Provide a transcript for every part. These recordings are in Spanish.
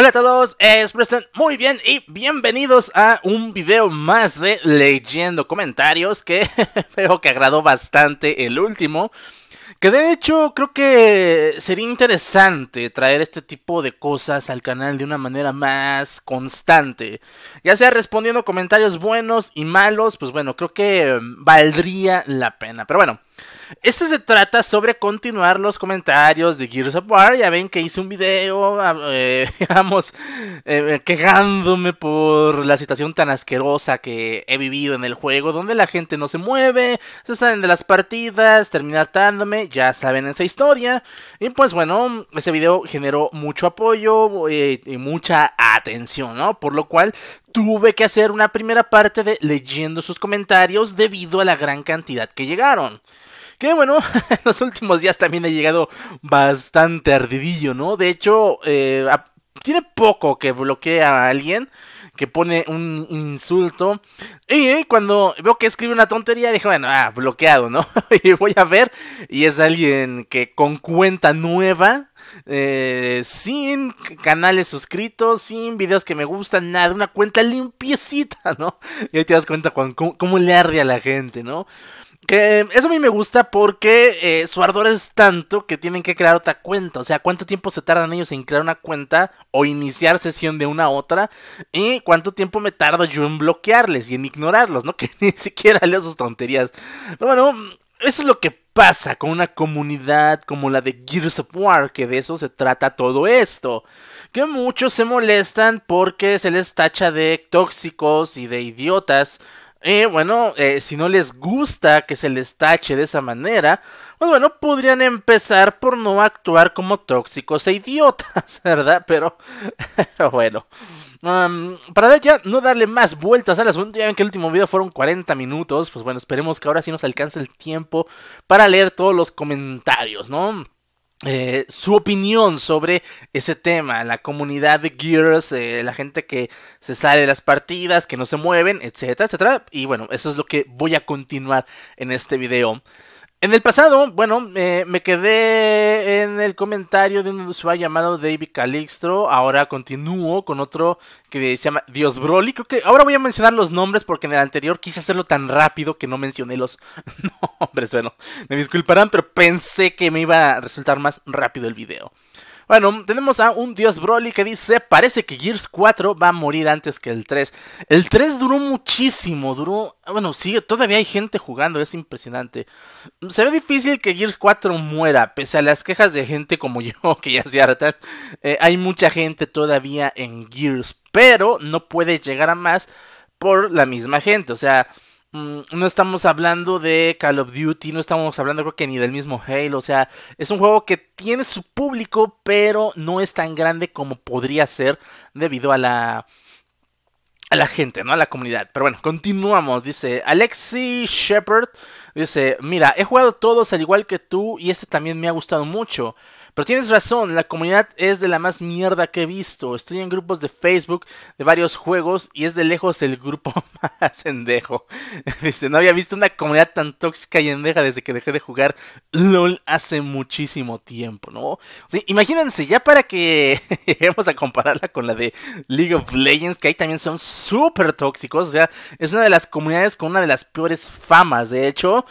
Hola a todos, es Preston. muy bien y bienvenidos a un video más de leyendo comentarios que veo que agradó bastante el último. Que de hecho creo que sería interesante traer este tipo de cosas al canal de una manera más constante. Ya sea respondiendo comentarios buenos y malos, pues bueno, creo que valdría la pena. Pero bueno, este se trata sobre continuar los comentarios de Gears of War. Ya ven que hice un video, ah, eh, digamos, eh, quejándome por la situación tan asquerosa que he vivido en el juego, donde la gente no se mueve, se salen de las partidas, termina atándome, ya saben esa historia. Y pues bueno, ese video generó mucho apoyo eh, y mucha atención, ¿no? Por lo cual tuve que hacer una primera parte de leyendo sus comentarios debido a la gran cantidad que llegaron. Que bueno, en los últimos días también ha llegado bastante ardidillo, ¿no? De hecho, eh, tiene poco que bloquea a alguien que pone un insulto. Y eh, cuando veo que escribe una tontería, dije, bueno, ah, bloqueado, ¿no? y voy a ver. Y es alguien que con cuenta nueva, eh, sin canales suscritos, sin videos que me gustan, nada, una cuenta limpiecita, ¿no? Y ahí te das cuenta cómo, cómo le arde a la gente, ¿no? Que eso a mí me gusta porque eh, su ardor es tanto que tienen que crear otra cuenta. O sea, cuánto tiempo se tardan ellos en crear una cuenta o iniciar sesión de una a otra. Y cuánto tiempo me tardo yo en bloquearles y en ignorarlos, ¿no? Que ni siquiera leo sus tonterías. Pero bueno, eso es lo que pasa con una comunidad como la de Gears of War, que de eso se trata todo esto. Que muchos se molestan porque se les tacha de tóxicos y de idiotas eh, bueno, eh, si no les gusta que se les tache de esa manera, pues bueno, podrían empezar por no actuar como tóxicos e idiotas, ¿verdad? Pero, pero bueno. para ya no darle más vueltas a las ya ven que el último video fueron 40 minutos, pues bueno, esperemos que ahora sí nos alcance el tiempo para leer todos los comentarios, ¿no? Eh, su opinión sobre ese tema, la comunidad de Gears, eh, la gente que se sale de las partidas, que no se mueven, etcétera, etcétera. Y bueno, eso es lo que voy a continuar en este video. En el pasado, bueno, me quedé en el comentario de un usuario llamado David Calixtro. Ahora continúo con otro que se llama Dios Broly. Creo que ahora voy a mencionar los nombres porque en el anterior quise hacerlo tan rápido que no mencioné los nombres. Bueno, me disculparán, pero pensé que me iba a resultar más rápido el video. Bueno, tenemos a un dios Broly que dice, parece que Gears 4 va a morir antes que el 3. El 3 duró muchísimo, duró... Bueno, sigue, todavía hay gente jugando, es impresionante. Se ve difícil que Gears 4 muera, pese a las quejas de gente como yo, que ya se hartan. Eh, hay mucha gente todavía en Gears, pero no puede llegar a más por la misma gente. O sea, Mm, no estamos hablando de Call of Duty, no estamos hablando creo que ni del mismo Halo, o sea, es un juego que tiene su público, pero no es tan grande como podría ser debido a la a la gente, ¿no? A la comunidad. Pero bueno, continuamos. Dice Alexi Shepard. Dice, mira, he jugado todos al igual que tú y este también me ha gustado mucho. Pero tienes razón, la comunidad es de la más mierda que he visto. Estoy en grupos de Facebook de varios juegos y es de lejos el grupo más endejo. Dice, no había visto una comunidad tan tóxica y endeja desde que dejé de jugar LOL hace muchísimo tiempo, ¿no? imagínense, ya para que lleguemos a compararla con la de League of Legends, que ahí también son súper tóxicos. O sea, es una de las comunidades con una de las peores famas, de hecho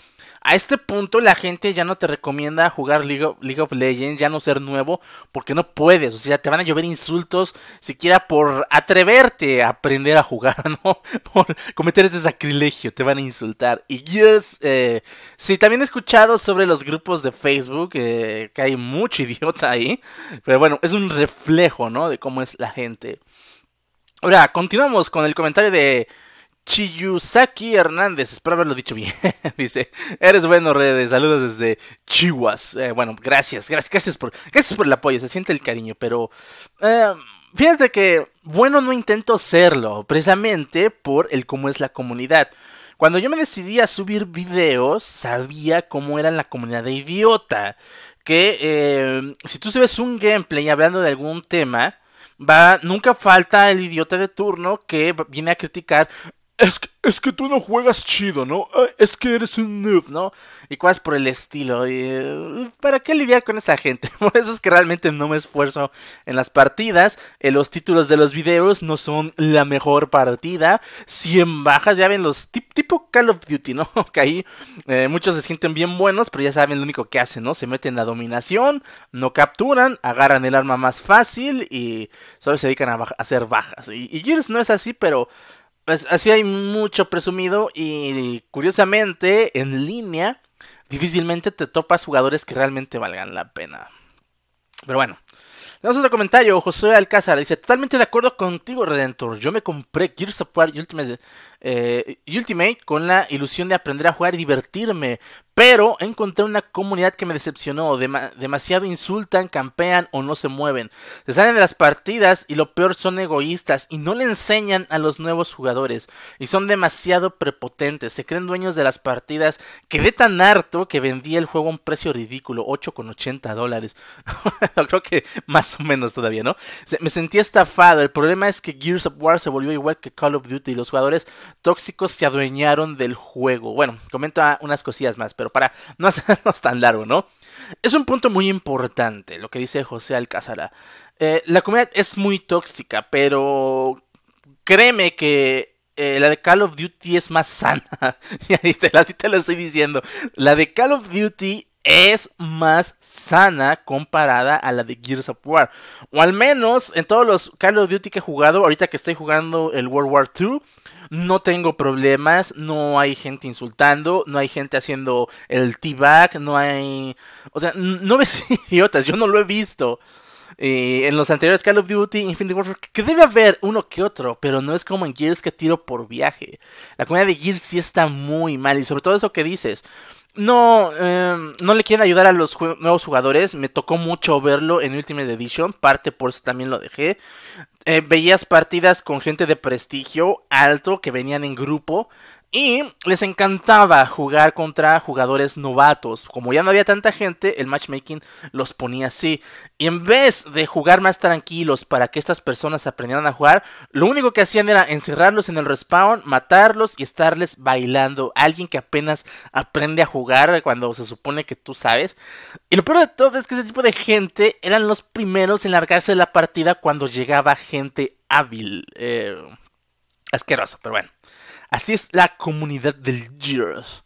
a este punto la gente ya no te recomienda jugar League of, Legends, ya no ser nuevo, porque no puedes, o sea, te van a llover insultos siquiera por atreverte a aprender a jugar, ¿no? Por cometer ese sacrilegio, te van a insultar. Y Gears, eh, sí, también he escuchado sobre los grupos de Facebook, eh, que hay mucho idiota ahí, pero bueno, es un reflejo, ¿no? De cómo es la gente. Ahora, continuamos con el comentario de Chiyusaki Hernández, espero haberlo dicho bien. Dice, eres bueno, redes. Saludos desde Chihuas. Eh, bueno, gracias, gracias, gracias por, gracias por el apoyo. Se siente el cariño, pero eh, fíjate que bueno no intento serlo, precisamente por el cómo es la comunidad. Cuando yo me decidí a subir videos, sabía cómo era la comunidad de idiota. Que eh, si tú subes un gameplay hablando de algún tema, va, nunca falta el idiota de turno que viene a criticar, es que, es que tú no juegas chido, ¿no? Ah, es que eres un noob, ¿no? Y cosas por el estilo. ¿Para qué lidiar con esa gente? Por eso es que realmente no me esfuerzo en las partidas. En eh, los títulos de los videos no son la mejor partida. 100 bajas, ya ven, los tipo Call of Duty, ¿no? Que ahí eh, muchos se sienten bien buenos, pero ya saben lo único que hacen, ¿no? Se meten en la dominación, no capturan, agarran el arma más fácil y solo se dedican a, hacer bajas. Y, y Gears no es así, pero pues así hay mucho presumido y curiosamente en línea difícilmente te topas jugadores que realmente valgan la pena. Pero bueno, Damos otro comentario. José Alcázar dice: Totalmente de acuerdo contigo, Redentor. Yo me compré Gears of War Ultimate, eh, Ultimate, con la ilusión de aprender a jugar y divertirme. Pero encontré una comunidad que me decepcionó. demasiado insultan, campean o no se mueven. Se salen de las partidas y lo peor son egoístas y no le enseñan a los nuevos jugadores. Y son demasiado prepotentes. Se creen dueños de las partidas. Quedé tan harto que vendí el juego a un precio ridículo. 8,80 dólares. Creo que más o menos todavía, ¿no? me sentí estafado. El problema es que Gears of War se volvió igual que Call of Duty. Y los jugadores tóxicos se adueñaron del juego. Bueno, comento ah, unas cosillas más, pero para no hacernos tan largo, ¿no? Es un punto muy importante lo que dice José Alcázar. Eh, la comunidad es muy tóxica, pero créeme que eh, la de Call of Duty es más sana. ya así te lo estoy diciendo. La de Call of Duty es más sana comparada a la de Gears of War. O al menos en todos los Call of Duty que he jugado, ahorita que estoy jugando el World War II, no tengo problemas, no hay gente insultando, no hay gente haciendo el t no hay... O sea, no ves idiotas, yo no lo he visto. Eh, en los anteriores Call of Duty, Infinity Warfare, que debe haber uno que otro, pero no es como en Gears que tiro por viaje. La comunidad de Gears sí está muy mal, y sobre todo eso que dices, no, em, no le quieren ayudar a los nuevos jugadores. Me tocó mucho verlo en Ultimate Edition, parte por eso también lo dejé. Eh, veías partidas con gente de prestigio alto que venían en grupo y les encantaba jugar contra jugadores novatos. Como ya no había tanta gente, el matchmaking los ponía así. Y en vez de jugar más tranquilos para que estas personas aprendieran a jugar, lo único que hacían era encerrarlos en el respawn, matarlos y estarles bailando. Alguien que apenas aprende a jugar cuando se supone que tú sabes. Y lo peor de todo es que ese tipo de gente eran los primeros en largarse de la partida cuando llegaba gente hábil. Eh, asqueroso, pero bueno. Así es la comunidad del Gears.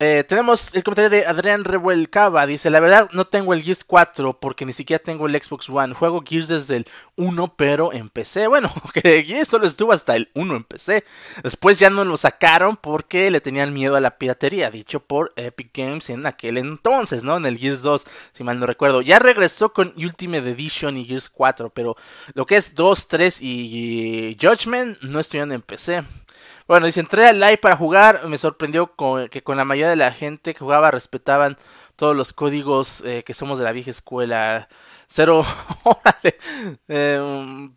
Eh, tenemos el comentario de Adrián Revuelcaba. Dice, la verdad no tengo el Gears 4 porque ni siquiera tengo el Xbox One. Juego Gears desde el 1 pero empecé. Bueno, que Gears solo estuvo hasta el 1 empecé. Después ya no lo sacaron porque le tenían miedo a la piratería. Dicho por Epic Games en aquel entonces, ¿no? En el Gears 2, si mal no recuerdo. Ya regresó con Ultimate Edition y Gears 4. Pero lo que es 2, 3 y, y Judgment no estuvieron en PC. Bueno, dice, entré al live para jugar. Me sorprendió con, que con la mayoría de la gente que jugaba respetaban todos los códigos eh, que somos de la vieja escuela. Cero. eh, um,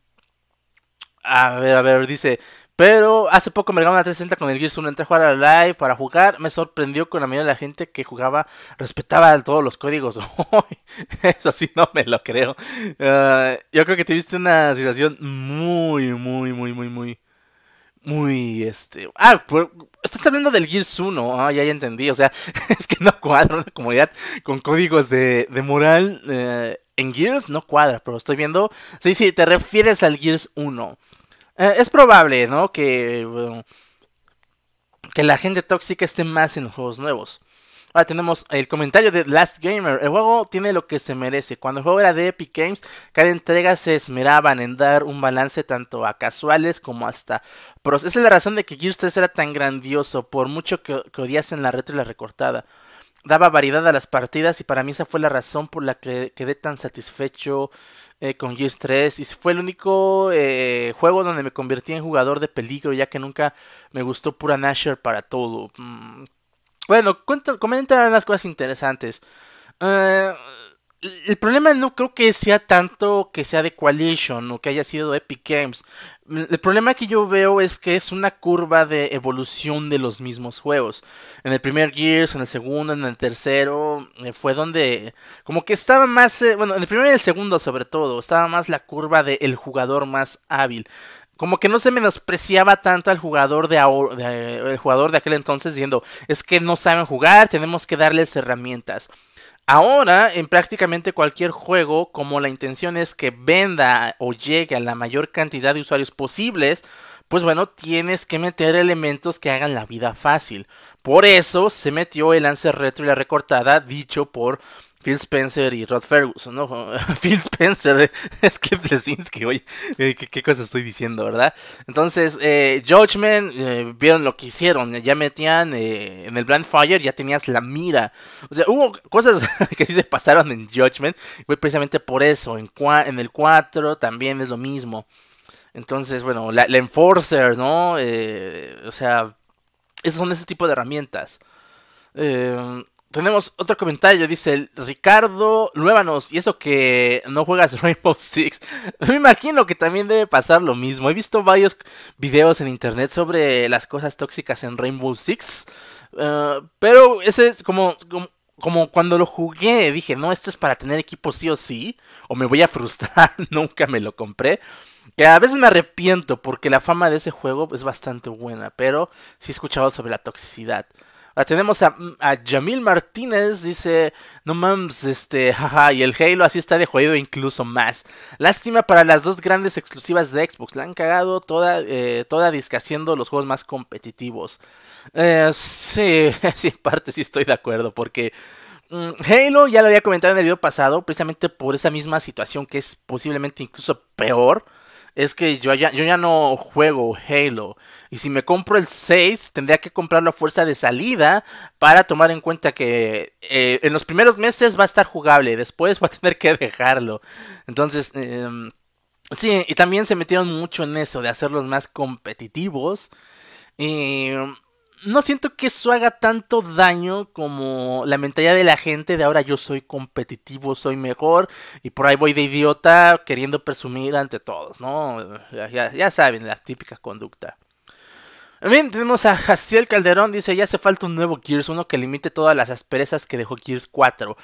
a ver, a ver, dice. Pero hace poco me regaló una 360 con el Gears 1. Entré a jugar al live para jugar. Me sorprendió con la mayoría de la gente que jugaba respetaba todos los códigos. Eso sí, no me lo creo. Ah, yo creo que tuviste una situación muy, muy, muy, muy, muy muy este. Ah, estás hablando del Gears 1. Ah, ya, ya entendí. O sea, es que no cuadra una comunidad con códigos de, de moral eh, en Gears. No cuadra, pero estoy viendo. Sí, sí, te refieres al Gears 1. Eh, es probable, ¿no? Que, que la gente tóxica esté más en los juegos nuevos. Ahora tenemos el comentario de Last Gamer. El juego tiene lo que se merece. Cuando el juego era de Epic Games, cada entrega se esmeraban en dar un balance tanto a casuales como hasta pros. Esa es la razón de que Gears 3 era tan grandioso, por mucho que, odias odiasen la retro y la recortada. Daba variedad a las partidas y para mí esa fue la razón por la que quedé tan satisfecho eh, con Gears 3 y fue el único eh, juego donde me convertí en jugador de peligro ya que nunca me gustó pura Nasher para todo. Mm, bueno, cuenta, comentan las cosas interesantes. Eh, el problema no creo que sea tanto que sea de Coalition o que haya sido Epic Games. El problema que yo veo es que es una curva de evolución de los mismos juegos. En el primer Gears, en el segundo, en el tercero, eh, fue donde como que estaba más, eh, bueno, en el primero y el segundo sobre todo, estaba más la curva del jugador más hábil como que no se menospreciaba tanto al jugador de, el jugador de aquel entonces diciendo, es que no saben jugar, tenemos que darles herramientas. Ahora, en prácticamente cualquier juego, como la intención es que venda o llegue a la mayor cantidad de usuarios posibles, pues bueno, tienes que meter elementos que hagan la vida fácil. Por eso se metió el lance retro y la recortada dicho por Phil Spencer y Rod Ferguson, ¿no? Phil Spencer es que Lesinski, oye, eh, ¿qué, cosa estoy diciendo, ¿verdad? Entonces, eh, Judgment, eh, vieron lo que hicieron, ya metían eh, en el Blind Fire, ya tenías la mira. O sea, hubo cosas que sí se pasaron en Judgment, fue precisamente por eso, en, en el 4 también es lo mismo. Entonces, bueno, la, Enforcer, ¿no? o sea, esos son ese tipo de herramientas. Eh, tenemos otro comentario, dice Ricardo nuevanos, y eso que no juegas Rainbow Six. Me imagino que también debe pasar lo mismo. He visto varios videos en internet sobre las cosas tóxicas en Rainbow Six. Eh, pero ese es como, como, como, cuando lo jugué, dije, no, esto es para tener equipo sí o sí, o me voy a frustrar, nunca me lo compré. Que a veces me arrepiento porque la fama de ese juego es bastante buena, pero sí he escuchado sobre la toxicidad. Ah, tenemos a, Jamil Martínez, dice, no mames, este, jaja, y el Halo así está de jodido incluso más. Lástima para las dos grandes exclusivas de Xbox, la han cagado toda, eh, toda haciendo los juegos más competitivos. Eh, sí, en parte sí estoy de acuerdo, porque mm, Halo ya lo había comentado en el video pasado, precisamente por esa misma situación que es posiblemente incluso peor es que yo ya, yo ya no juego Halo. Y si me compro el 6, tendría que comprarlo a fuerza de salida para tomar en cuenta que eh, en los primeros meses va a estar jugable, después va a tener que dejarlo. Entonces, em, sí, y también se metieron mucho en eso de hacerlos más competitivos. Y no siento que eso haga tanto daño como la mentalidad de la gente de ahora yo soy competitivo, soy mejor y por ahí voy de idiota queriendo presumir ante todos, ¿no? Ya, saben, la típica conducta. Bien, tenemos a Jaciel Calderón, dice, ya hace falta un nuevo Gears, uno que limite todas las asperezas que dejó Gears 4.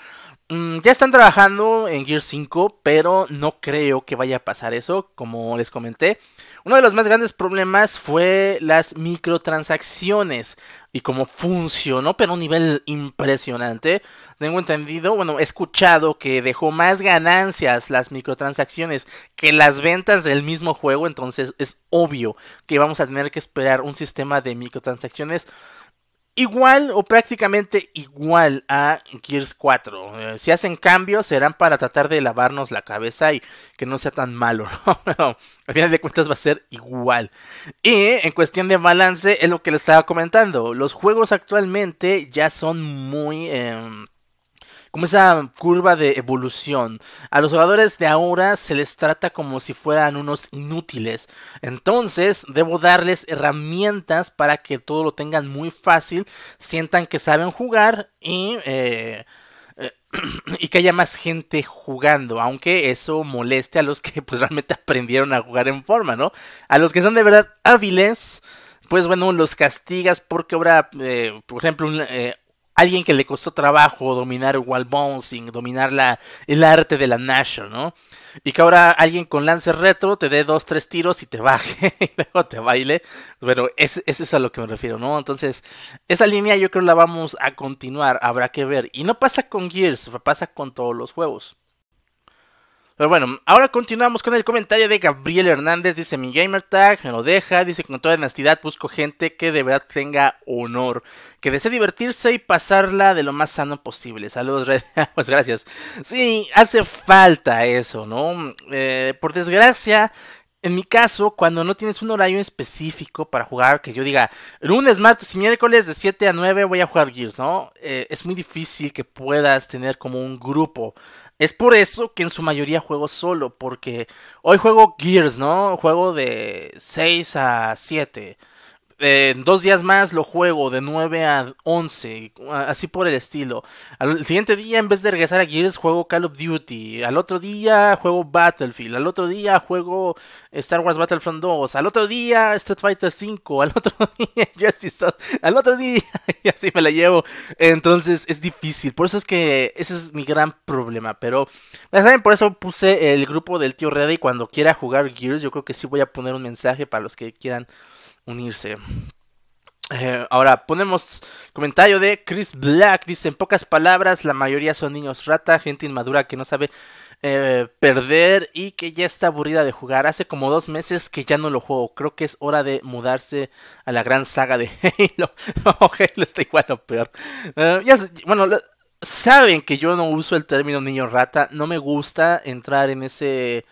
Mm, ya están trabajando en Gear 5, pero no creo que vaya a pasar eso, como les comenté. Uno de los más grandes problemas fue las microtransacciones y cómo funcionó, pero a un nivel impresionante. Tengo entendido, bueno, he escuchado que dejó más ganancias las microtransacciones que las ventas del mismo juego, entonces es obvio que vamos a tener que esperar un sistema de microtransacciones igual o prácticamente igual a Gears 4. Eh, si hacen cambios serán para tratar de lavarnos la cabeza y que no sea tan malo, Pero al final de cuentas va a ser igual. Y en cuestión de balance es lo que les estaba comentando. Los juegos actualmente ya son muy... Em, como esa curva de evolución. A los jugadores de ahora se les trata como si fueran unos inútiles. Entonces debo darles herramientas para que todo lo tengan muy fácil, sientan que saben jugar y... Eh, eh, que haya más gente jugando, aunque eso moleste a los que pues realmente aprendieron a jugar en forma, ¿no? A los que son de verdad hábiles, pues bueno, los castigas porque ahora, eh, por ejemplo, un, alguien que le costó trabajo dominar wall bouncing, dominar la, el arte de la Nash, ¿no? Y que ahora alguien con lance retro te dé dos, tres tiros y te baje y luego te baile. Bueno, eso es a lo que me refiero, ¿no? Entonces, esa línea yo creo la vamos a continuar, habrá que ver. Y no pasa con Gears, pasa con todos los juegos. Pero bueno, ahora continuamos con el comentario de Gabriel Hernández. Dice mi gamer tag, me lo deja. Dice con toda honestidad busco gente que de verdad tenga honor, que desee divertirse y pasarla de lo más sano posible. Saludos, Red. Ah, pues gracias. Sí, hace falta eso, ¿no? Eh, por desgracia, en mi caso, cuando no tienes un horario específico para jugar, que yo diga lunes, martes y miércoles de 7 a 9 voy a jugar Gears, ¿no? Eh, es muy difícil que puedas tener como un grupo es por eso que en su mayoría juego solo, porque hoy juego Gears, ¿no? Juego de 6 a 7. Eh, en dos días más lo juego de 9 a 11, así por el estilo. Al siguiente día, en vez de regresar a Gears, juego Call of Duty. Al otro día, juego Battlefield. Al otro día, juego Star Wars Battlefront 2. Al otro día, Street Fighter 5. Al otro día, Justice Al otro día, y así me la llevo. Entonces, es difícil. Por eso es que ese es mi gran problema. Pero, ya saben, por eso puse el grupo del tío Reddy cuando quiera jugar Gears, yo creo que sí voy a poner un mensaje para los que quieran unirse. Eh, ahora ponemos comentario de Chris Black. Dice en pocas palabras, la mayoría son niños rata, gente inmadura que no sabe eh, perder y que ya está aburrida de jugar. Hace como dos meses que ya no lo juego. Creo que es hora de mudarse a la gran saga de Halo. O Halo está igual o peor. Eh, bueno, saben que yo no uso el término niño rata. No me gusta entrar en ese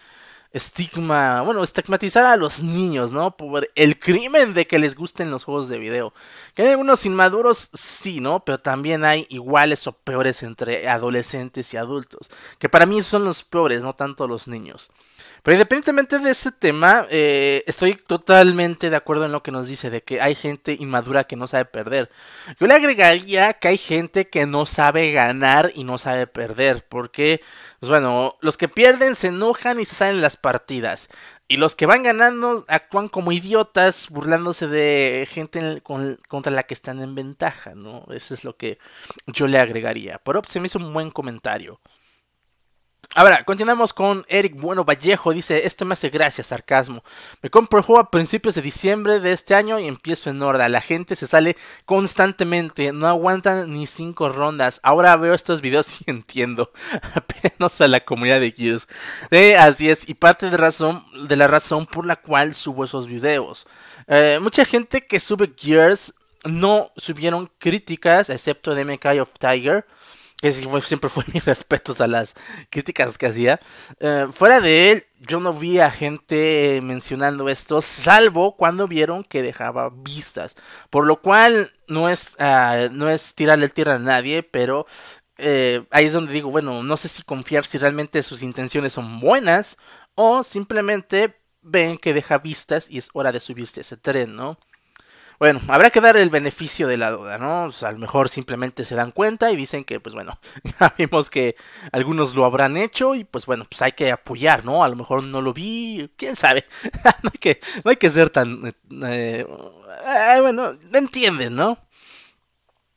estigma, bueno, estigmatizar a los niños, ¿no? Por el crimen de que les gusten los juegos de video. Que hay algunos inmaduros, sí, ¿no? Pero también hay iguales o peores entre adolescentes y adultos. Que para mí son los peores, no tanto los niños. Pero independientemente de ese tema, eh, estoy totalmente de acuerdo en lo que nos dice, de que hay gente inmadura que no sabe perder. Yo le agregaría que hay gente que no sabe ganar y no sabe perder, porque, pues bueno, los que pierden se enojan y se salen las partidas. Y los que van ganando actúan como idiotas, burlándose de gente contra la que están en ventaja, ¿no? Eso es lo que yo le agregaría. Pero se me hizo un buen comentario. Ahora, continuamos con Eric Bueno Vallejo. Dice, esto me hace gracia, sarcasmo. Me compro el juego a principios de diciembre de este año y empiezo en horda. La gente se sale constantemente, no aguantan ni cinco rondas. Ahora veo estos videos y entiendo. Apenas a la comunidad de Gears. Eh, así es, y parte de, razón, de la razón por la cual subo esos videos. Eh, mucha gente que sube Gears no subieron críticas, excepto de MK of Tiger que siempre fue mis respetos a las críticas que hacía. Eh, fuera de él, yo no vi a gente mencionando esto, salvo cuando vieron que dejaba vistas. Por lo cual, no es, ah, no es tirarle el tierra a nadie, pero eh, ahí es donde digo, bueno, no sé si confiar si realmente sus intenciones son buenas o simplemente ven que deja vistas y es hora de subirse a ese tren, ¿no? Bueno, habrá que dar el beneficio de la duda, ¿no? O sea, a lo mejor simplemente se dan cuenta y dicen que, pues bueno, ya vimos que algunos lo habrán hecho y pues bueno, pues hay que apoyar, ¿no? A lo mejor no lo vi, quién sabe. no, hay que, no hay que ser tan... Eh, eh, bueno, entienden, ¿no?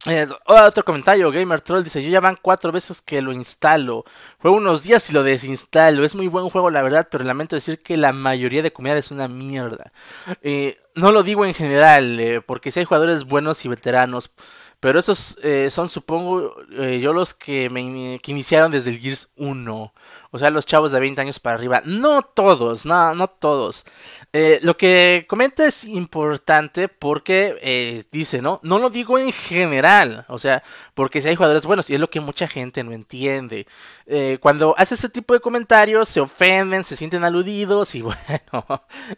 Eh, otro comentario, Gamer Troll dice, yo ya van cuatro veces que lo instalo. Fue unos días y lo desinstalo. Es muy buen juego, la verdad, pero lamento decir que la mayoría de comunidad es una mierda. Eh, no lo digo en general, eh, porque si hay jugadores buenos y veteranos, pero esos eh, son, supongo, yo los que, me, que iniciaron desde el Gears 1. O sea, los chavos de 20 años para arriba. No todos, no, no todos. Eh, lo que comenta es importante porque eh, dice, ¿no? No lo digo en general. O sea, porque si hay jugadores buenos, y es lo que mucha gente no entiende. Eh, cuando hace ese tipo de comentarios, se ofenden, se sienten aludidos y bueno.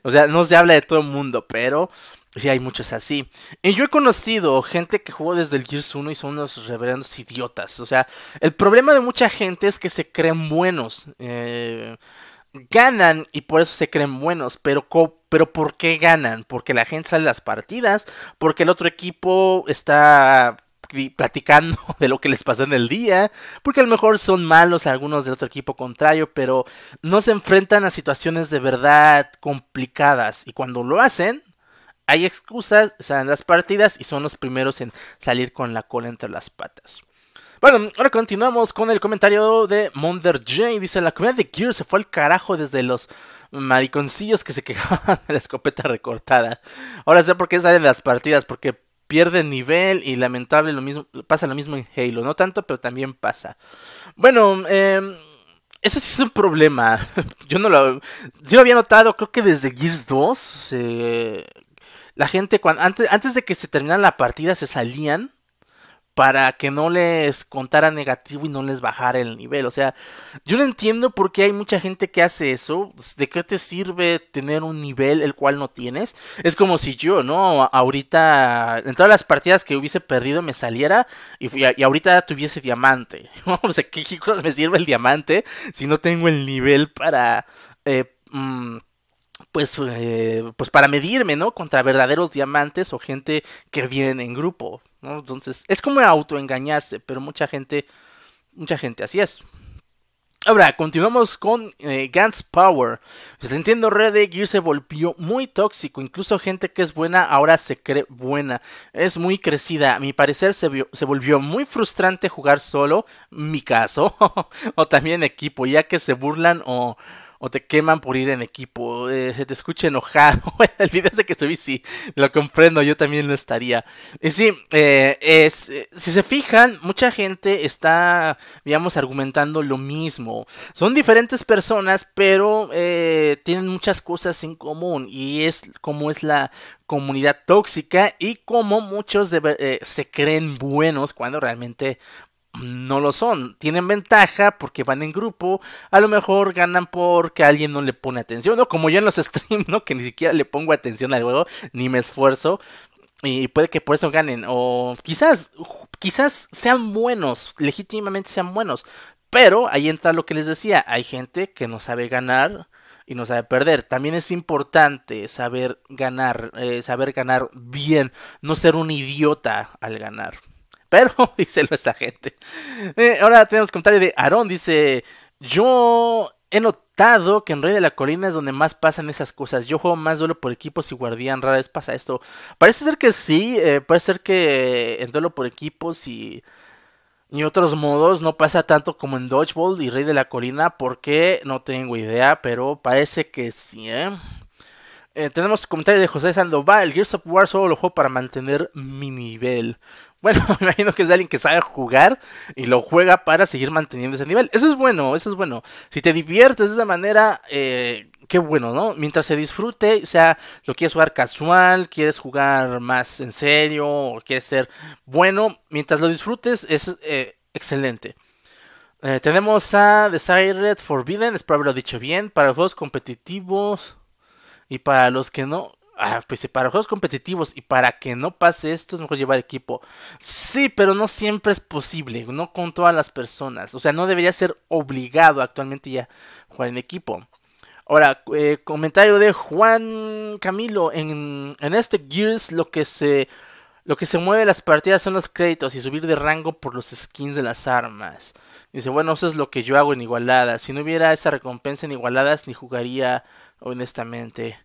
o sea, no se habla de todo el mundo, pero Sí, hay muchos así. Y yo he conocido gente que jugó desde el Gears 1 y son unos reverendos idiotas. O sea, el problema de mucha gente es que se creen buenos. Eh, ganan y por eso se creen buenos. Pero, pero ¿por qué ganan? Porque la gente sale las partidas, porque el otro equipo está platicando de lo que les pasó en el día, porque a lo mejor son malos algunos del otro equipo contrario, pero no se enfrentan a situaciones de verdad complicadas y cuando lo hacen, hay excusas, salen las partidas y son los primeros en salir con la cola entre las patas. Bueno, ahora continuamos con el comentario de Monder Dice, la comunidad de Gears se fue al carajo desde los mariconcillos que se quejaban de la escopeta recortada. Ahora sé por qué salen las partidas, porque pierden nivel y lamentable lo mismo, pasa lo mismo en Halo. No tanto, pero también pasa. Bueno, em, Ese sí es un problema. Yo no lo. Yo había notado, creo que desde Gears 2. se... Eh, la gente antes, antes de que se terminara la partida se salían para que no les contara negativo y no les bajara el nivel. O sea, yo no entiendo por qué hay mucha gente que hace eso. ¿De qué te sirve tener un nivel el cual no tienes? Es como si yo, ¿no? Ahorita, en todas las partidas que hubiese perdido me saliera y, y ahorita tuviese diamante. o sea, ¿qué me sirve el diamante si no tengo el nivel para... Eh, mm, pues, eh, pues para medirme, ¿no? Contra verdaderos diamantes o gente que viene en grupo, ¿no? Entonces, es como autoengañarse, pero mucha gente, mucha gente así es. Ahora, continuamos con eh, Gans Power. te pues, entiendo, Red Gear se volvió muy tóxico. Incluso gente que es buena ahora se cree buena. Es muy crecida. A mi parecer se, se volvió muy frustrante jugar solo, mi caso, o también equipo, ya que se burlan o o te queman por ir en equipo, eh, se te escucha enojado. el video de que subí, sí, lo comprendo, yo también lo estaría. Y sí, eh, es, eh, si se fijan, mucha gente está, digamos, argumentando lo mismo. Son diferentes personas, pero tienen muchas cosas en común y es como es la comunidad tóxica y como muchos se creen buenos cuando realmente no lo son. Tienen ventaja porque van en grupo. A lo mejor ganan porque alguien no le pone atención, ¿no? Como yo en los streams, ¿no? Que ni siquiera le pongo atención al juego, ni me esfuerzo. Y puede que por eso ganen. O quizás, quizás sean buenos, legítimamente sean buenos. Pero ahí entra lo que les decía. Hay gente que no sabe ganar y no sabe perder. También es importante saber ganar, eh, saber ganar bien, no ser un idiota al ganar. Pero, dice esa gente. Eh, ahora tenemos comentario de Aarón, dice, yo he notado que en Rey de la Colina es donde más pasan esas cosas. Yo juego más duelo por equipos y guardián, rara vez pasa esto. Parece ser que sí, eh, parece ser que en duelo por equipos y... Y otros modos no pasa tanto como en Dodgeball y Rey de la Colina, porque no tengo idea, pero parece que sí, ¿eh? Eh, tenemos comentarios de José Sandoval. Gears of War solo lo juego para mantener mi nivel. Bueno, me imagino que es alguien que sabe jugar y lo juega para seguir manteniendo ese nivel. Eso es bueno, eso es bueno. Si te diviertes de esa manera, eh, qué bueno, ¿no? Mientras se disfrute, o sea, lo quieres jugar casual, quieres jugar más en serio, o quieres ser bueno, mientras lo disfrutes, es eh, excelente. tenemos a Desired Forbidden, espero haberlo dicho bien, para los juegos competitivos. Y para los que no, Ah, pues para juegos competitivos y para que no pase esto es mejor llevar equipo. Sí, pero no siempre es posible, no con todas las personas. O sea, no debería ser obligado actualmente ya jugar en equipo. Ahora, eh, comentario de Juan Camilo. En, en, este Gears lo que se... Lo que se mueve las partidas son los créditos y subir de rango por los skins de las armas. Dice, bueno, eso es lo que yo hago en igualadas Si no hubiera esa recompensa en Igualadas, ni jugaría honestamente.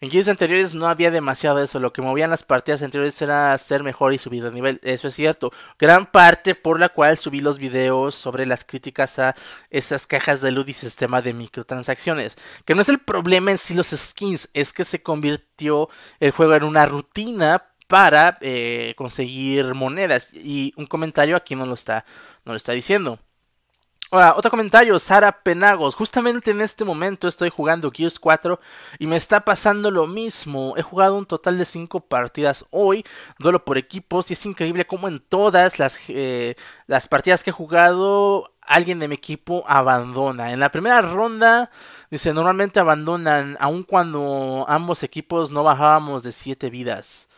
En games anteriores no había demasiado eso, lo que movían las partidas anteriores era ser mejor y subir de nivel, eso es cierto. Gran parte por la cual subí los videos sobre las críticas a esas cajas de luz y sistema de microtransacciones. Que no es el problema en sí los skins, es que se convirtió el juego en una rutina para eh, conseguir monedas. Y un comentario aquí no lo está, no lo está diciendo. Hola, otro comentario, Sara Penagos. Justamente en este momento estoy jugando Gears 4 y me está pasando lo mismo. He jugado un total de 5 partidas hoy, duelo por equipos, y es increíble como en todas las, eh, las partidas que he jugado alguien de mi equipo abandona. En la primera ronda, dice, normalmente abandonan, aun cuando ambos equipos no bajábamos de 7 vidas.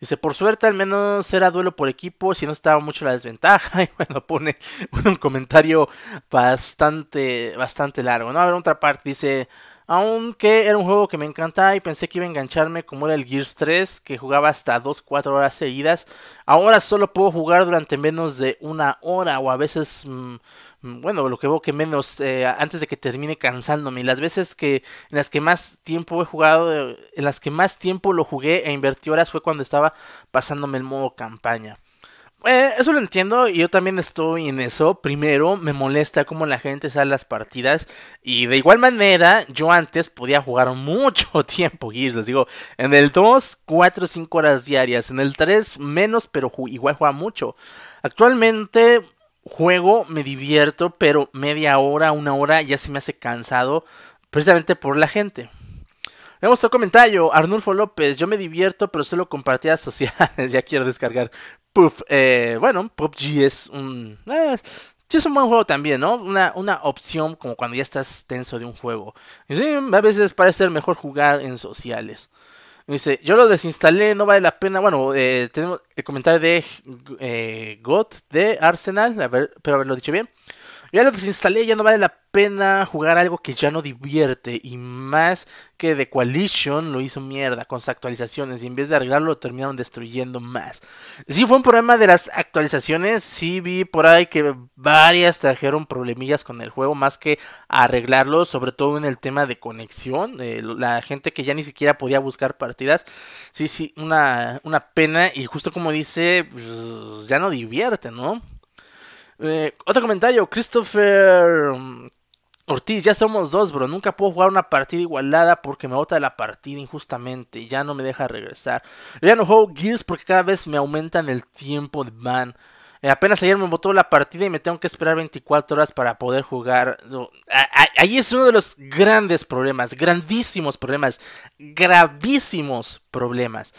Dice, por suerte al menos era duelo por equipo, si no estaba mucho la desventaja. Y bueno, pone un comentario bastante, bastante largo. ¿no? A ver, otra parte dice, aunque era un juego que me encantaba y pensé que iba a engancharme como era el Gears 3, que jugaba hasta 2-4 horas seguidas, ahora solo puedo jugar durante menos de una hora o a veces mm, Mm, bueno, lo que veo que menos eh, antes de que termine cansándome. Las veces que en las que más tiempo he jugado, eh, en las que más tiempo lo jugué e invertí horas fue cuando estaba pasándome el modo campaña. Eh, eso lo entiendo y yo también estoy en eso. Primero, me molesta cómo la gente sale las partidas. Y de igual manera, yo antes podía jugar mucho tiempo, Gears. Les digo, en el 2, 4, 5 horas diarias. En el 3, menos, pero igual juega mucho. Actualmente juego, me divierto, pero media hora, una hora ya se me hace cansado precisamente por la gente. Me gustó comentario, Arnulfo López, yo me divierto, pero solo partidas sociales, ya quiero descargar. Puf, eh, bueno, PUBG es un... Eh, es un buen juego también, ¿no? Una, una opción como cuando ya estás tenso de un juego. sí, a veces parece ser mejor jugar en sociales. Dice, yo lo desinstalé, no vale la pena. Bueno, eh, tenemos el comentario de eh, God de Arsenal, a ver, espero haberlo dicho bien. Ya lo desinstalé, ya no vale la pena jugar algo que ya no divierte. Y más que The Coalition lo hizo mierda con sus actualizaciones. Y en vez de arreglarlo, lo terminaron destruyendo más. Sí, fue un problema de las actualizaciones. Sí, vi por ahí que varias trajeron problemillas con el juego. Más que arreglarlo, sobre todo en el tema de conexión. Eh, la gente que ya ni siquiera podía buscar partidas. Sí, sí, una, una pena. Y justo como dice, pues, ya no divierte, ¿no? Eh, otro comentario, Christopher mm, Ortiz, ya somos dos, bro. Nunca puedo jugar una partida igualada porque me bota la partida injustamente y ya no me deja regresar. Yo ya no juego Gears porque cada vez me aumentan el tiempo de ban. Eh, apenas ayer me botó la partida y me tengo que esperar 24 horas para poder jugar. ahí es uno de los grandes problemas, grandísimos problemas, gravísimos problemas.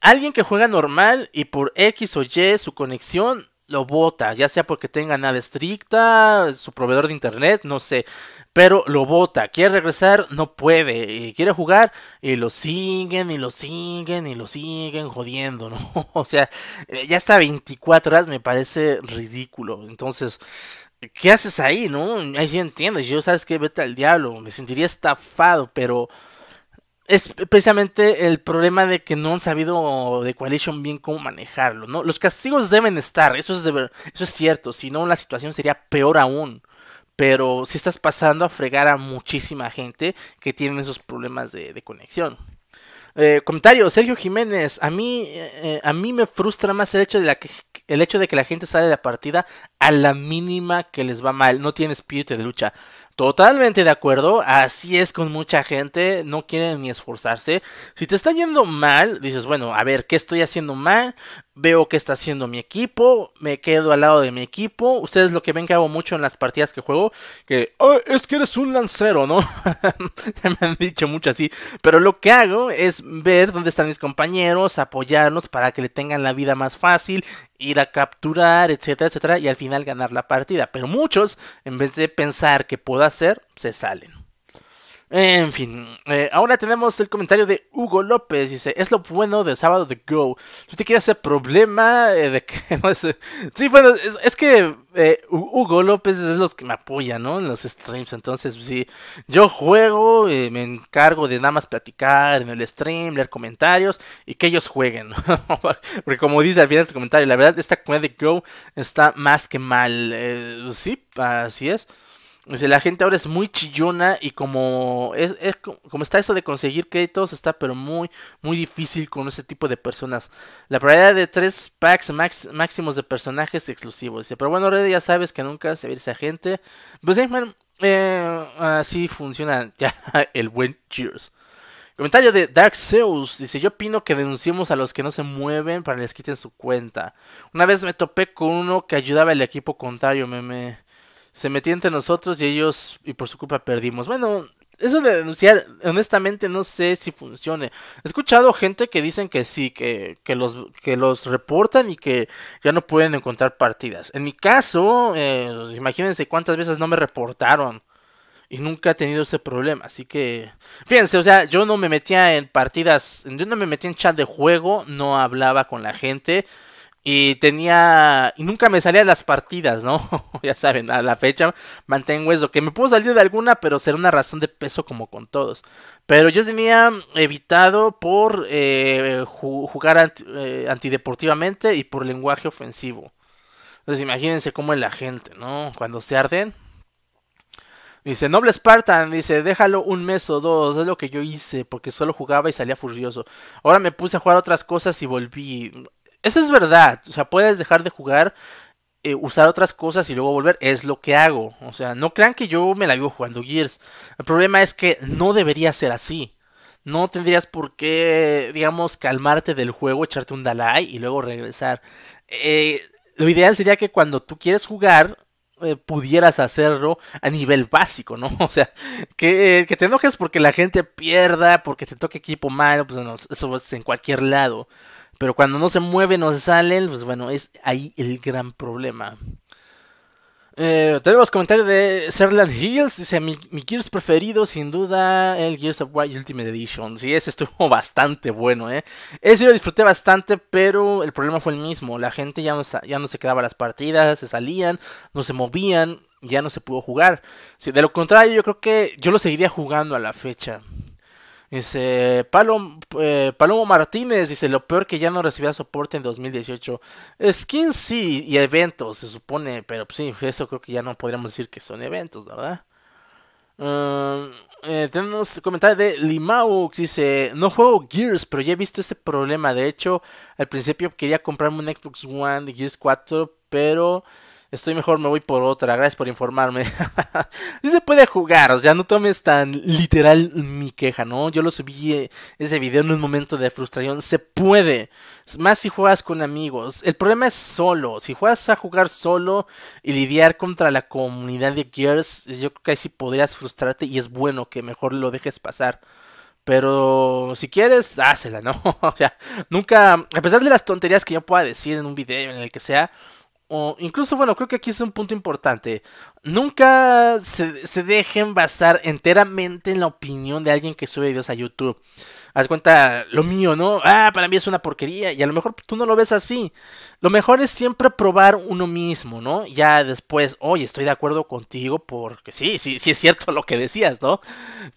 Alguien que juega normal y por X o Y su conexión lo bota, ya sea porque tenga nada estricta, su proveedor de internet, no sé, pero lo bota. quiere regresar, no puede, quiere jugar y lo siguen y lo siguen y lo siguen jodiendo, ¿no? O sea, eh, ya está 24 horas me parece ridículo, entonces... ¿Qué haces ahí, no? Ahí entiendes. entiendo. Yo, ¿sabes que Vete al diablo. Me sentiría estafado, pero es precisamente el problema de que no han sabido de Coalition bien cómo manejarlo, ¿no? Los castigos deben estar, eso es, eso es cierto, si no la situación sería peor aún. Pero si estás pasando a fregar a muchísima gente que tienen esos problemas de, de conexión. Eh, comentario, Sergio Jiménez, a mí, eh, a mí me frustra más el hecho, de la el hecho de que la gente sale de la partida a la mínima que les va mal, no tiene espíritu de lucha. Totalmente de acuerdo, así es con mucha gente, no quieren ni esforzarse. Si te está yendo mal, dices, bueno, a ver, ¿qué estoy haciendo mal? veo qué está haciendo mi equipo, me quedo al lado de mi equipo. Ustedes lo que ven que hago mucho en las partidas que juego, que es que eres un lancero, ¿no? me han dicho mucho así, pero lo que hago es ver dónde están mis compañeros, apoyarlos para que le tengan la vida más fácil, ir a capturar, etcétera, etcétera, y al final ganar la partida. Pero muchos, en vez de pensar que puedo hacer, se salen. En fin, eh, ahora tenemos el comentario de Hugo López. Dice, es lo bueno del sábado de Go. ¿Tú te quieres hacer problema eh, de Sí, bueno, es, que eh, Hugo López es los que me apoya, ¿no? En los streams. Entonces, pues sí, yo juego, me encargo de nada más platicar en el stream, leer comentarios y que ellos jueguen. Porque como dice al final de su comentario, la verdad, esta comedia de Go está más que mal. sí, así es dice la gente ahora es muy chillona y como es, es, como está eso de conseguir créditos está pero muy muy difícil con ese tipo de personas. La probabilidad de tres packs máximos de personajes exclusivos. Dice, pero bueno, Red ya sabes que nunca se ve esa gente. Pues eh, man, eh, así funciona ya el buen Cheers. Comentario de Dark Zeus dice: Yo opino que denunciemos a los que no se mueven para que les quiten su cuenta. Una vez me topé con uno que ayudaba al equipo contrario, meme se metía entre nosotros y ellos, y por su culpa perdimos. Bueno, eso de denunciar, honestamente no sé si funcione. He escuchado gente que dicen que sí, que, que, los, que los reportan y que ya no pueden encontrar partidas. En mi caso, eh, imagínense cuántas veces no me reportaron. Y nunca he tenido ese problema. Así que. Fíjense, o sea, yo no me metía en partidas. Yo no me metía en chat de juego. No hablaba con la gente. Y tenía. Y nunca me salía de las partidas, ¿no? ya saben, a la fecha mantengo eso. Que me puedo salir de alguna, pero será una razón de peso como con todos. Pero yo tenía evitado por eh, jugar eh, antideportivamente y por lenguaje ofensivo. Entonces imagínense cómo es la gente, ¿no? Cuando se arden. Dice, noble Spartan, dice, déjalo un mes o dos, es lo que yo hice, porque solo jugaba y salía furioso. Ahora me puse a jugar otras cosas y volví. Eso es verdad. O sea, puedes dejar de jugar, eh, usar otras cosas y luego volver. Es lo que hago. O sea, no crean que yo me la vivo jugando Gears. El problema es que no debería ser así. No tendrías por qué, digamos, calmarte del juego, echarte un Dalai y luego regresar. Eh, lo ideal sería que cuando tú quieres jugar, eh, pudieras hacerlo a nivel básico, ¿no? O sea, que, que, te enojes porque la gente pierda, porque te toque equipo malo, pues eso es en cualquier lado. Pero cuando no se mueven o se salen, pues bueno, es ahí el gran problema. Eh, tenemos comentario de Serland Hills. Dice: mi, Gears preferido, sin duda, el Gears of War Ultimate Edition. Sí, ese estuvo bastante bueno, ¿eh? Ese lo disfruté bastante, pero el problema fue el mismo. La gente ya no, ya no se quedaba las partidas, se salían, no se movían, ya no se pudo jugar. de lo contrario, yo creo que yo lo seguiría jugando a la fecha. Dice palomo eh, Palomo Martínez, dice lo peor que ya no recibía soporte en 2018. Skins sí y eventos, se supone, pero sí, eso creo que ya no podríamos decir que son eventos, ¿verdad? Ah, eh, tenemos comentario de Limaux, dice, no juego Gears, pero ya he visto este problema. De hecho, al principio quería comprarme un Xbox One Gears 4, pero... Estoy mejor, me voy por otra. Gracias por informarme. sí se puede jugar, o sea, no tomes tan literal mi queja, ¿no? Yo lo subí eh, ese video en un momento de frustración. Se puede. Más si juegas con amigos. El problema es solo. Si juegas a jugar solo y lidiar contra la comunidad de Gears, yo creo que ahí podrías frustrarte y es bueno que mejor lo dejes pasar. Pero si quieres, házela, ¿no? o sea, nunca, a pesar de las tonterías que yo pueda decir en un video, en el que sea, o incluso, bueno, creo que aquí es un punto importante. Nunca se, dejen basar enteramente en la opinión de alguien que sube videos a YouTube. Haz cuenta, lo mío, ¿no? Ah, para mí es una porquería. Y a lo mejor tú no lo ves así. Lo mejor es siempre probar uno mismo, ¿no? Ya después, oye, estoy de acuerdo contigo porque sí, sí, sí es cierto lo que decías, ¿no?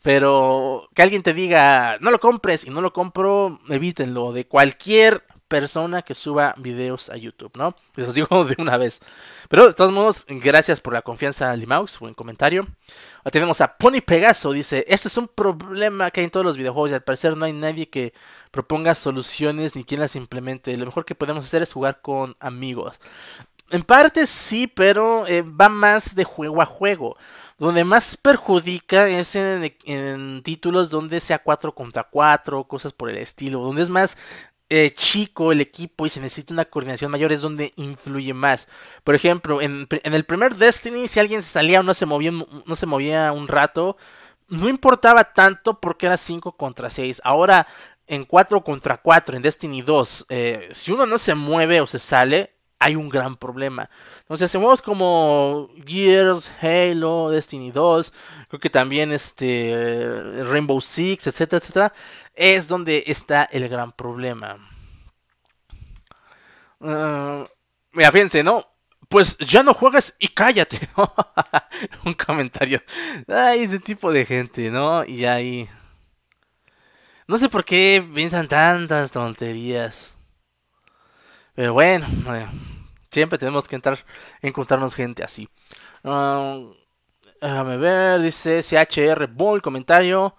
Pero que alguien te diga, no lo compres y no lo compro, evítenlo. De cualquier persona que suba videos a YouTube, ¿no? Les pues los digo de una vez. Pero de todos modos, gracias por la confianza, Limaux, buen comentario. tenemos a Pony Pegaso, dice, este es un problema que hay en todos los videojuegos y al parecer no hay nadie que proponga soluciones ni quien las implemente. Lo mejor que podemos hacer es jugar con amigos. En parte sí, pero eh, va más de juego a juego. Donde más perjudica es en, en, títulos donde sea 4 contra 4, cosas por el estilo. Donde es más eh, chico el equipo y se necesita una coordinación mayor es donde influye más. Por ejemplo, en, el primer Destiny, si alguien se salía o no se movía, no se movía un rato, no importaba tanto porque era 5 contra 6. Ahora, en 4 contra 4, en Destiny 2, eh, si uno no se mueve o se sale, hay un gran problema. Entonces, en juegos como Gears, Halo, Destiny 2, creo que también este Rainbow Six, etcétera, etcétera, es donde está el gran problema. Ah, mira, fíjense, ¿no? Pues ya no juegas y cállate, un comentario. Ay, ese tipo de gente, ¿no? Y ahí. No sé por qué piensan tantas tonterías. Pero bueno. Siempre tenemos que entrar, encontrarnos gente así. Ah, déjame ver, dice CHR Bull comentario.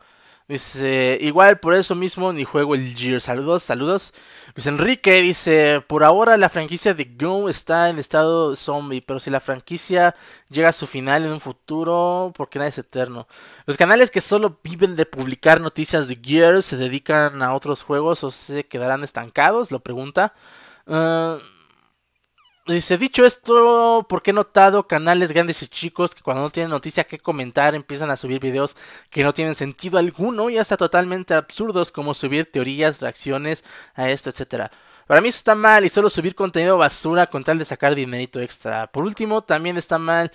Dice, igual por eso mismo ni juego el Gear. Saludos, saludos. Luis Enrique dice, por ahora la franquicia de Go está en estado zombie, pero si la franquicia llega a su final en un futuro, porque nadie es eterno. Los canales que solo viven de publicar noticias de Gear se dedican a otros juegos o se quedarán estancados, lo pregunta. Ah, Dice, dicho esto, porque he notado canales grandes y chicos que cuando no tienen noticia que comentar empiezan a subir videos que no tienen sentido alguno y hasta totalmente absurdos como subir teorías, reacciones a esto, etcétera? Para mí eso está mal y solo subir contenido basura con tal de sacar dinerito extra. Por último, también está mal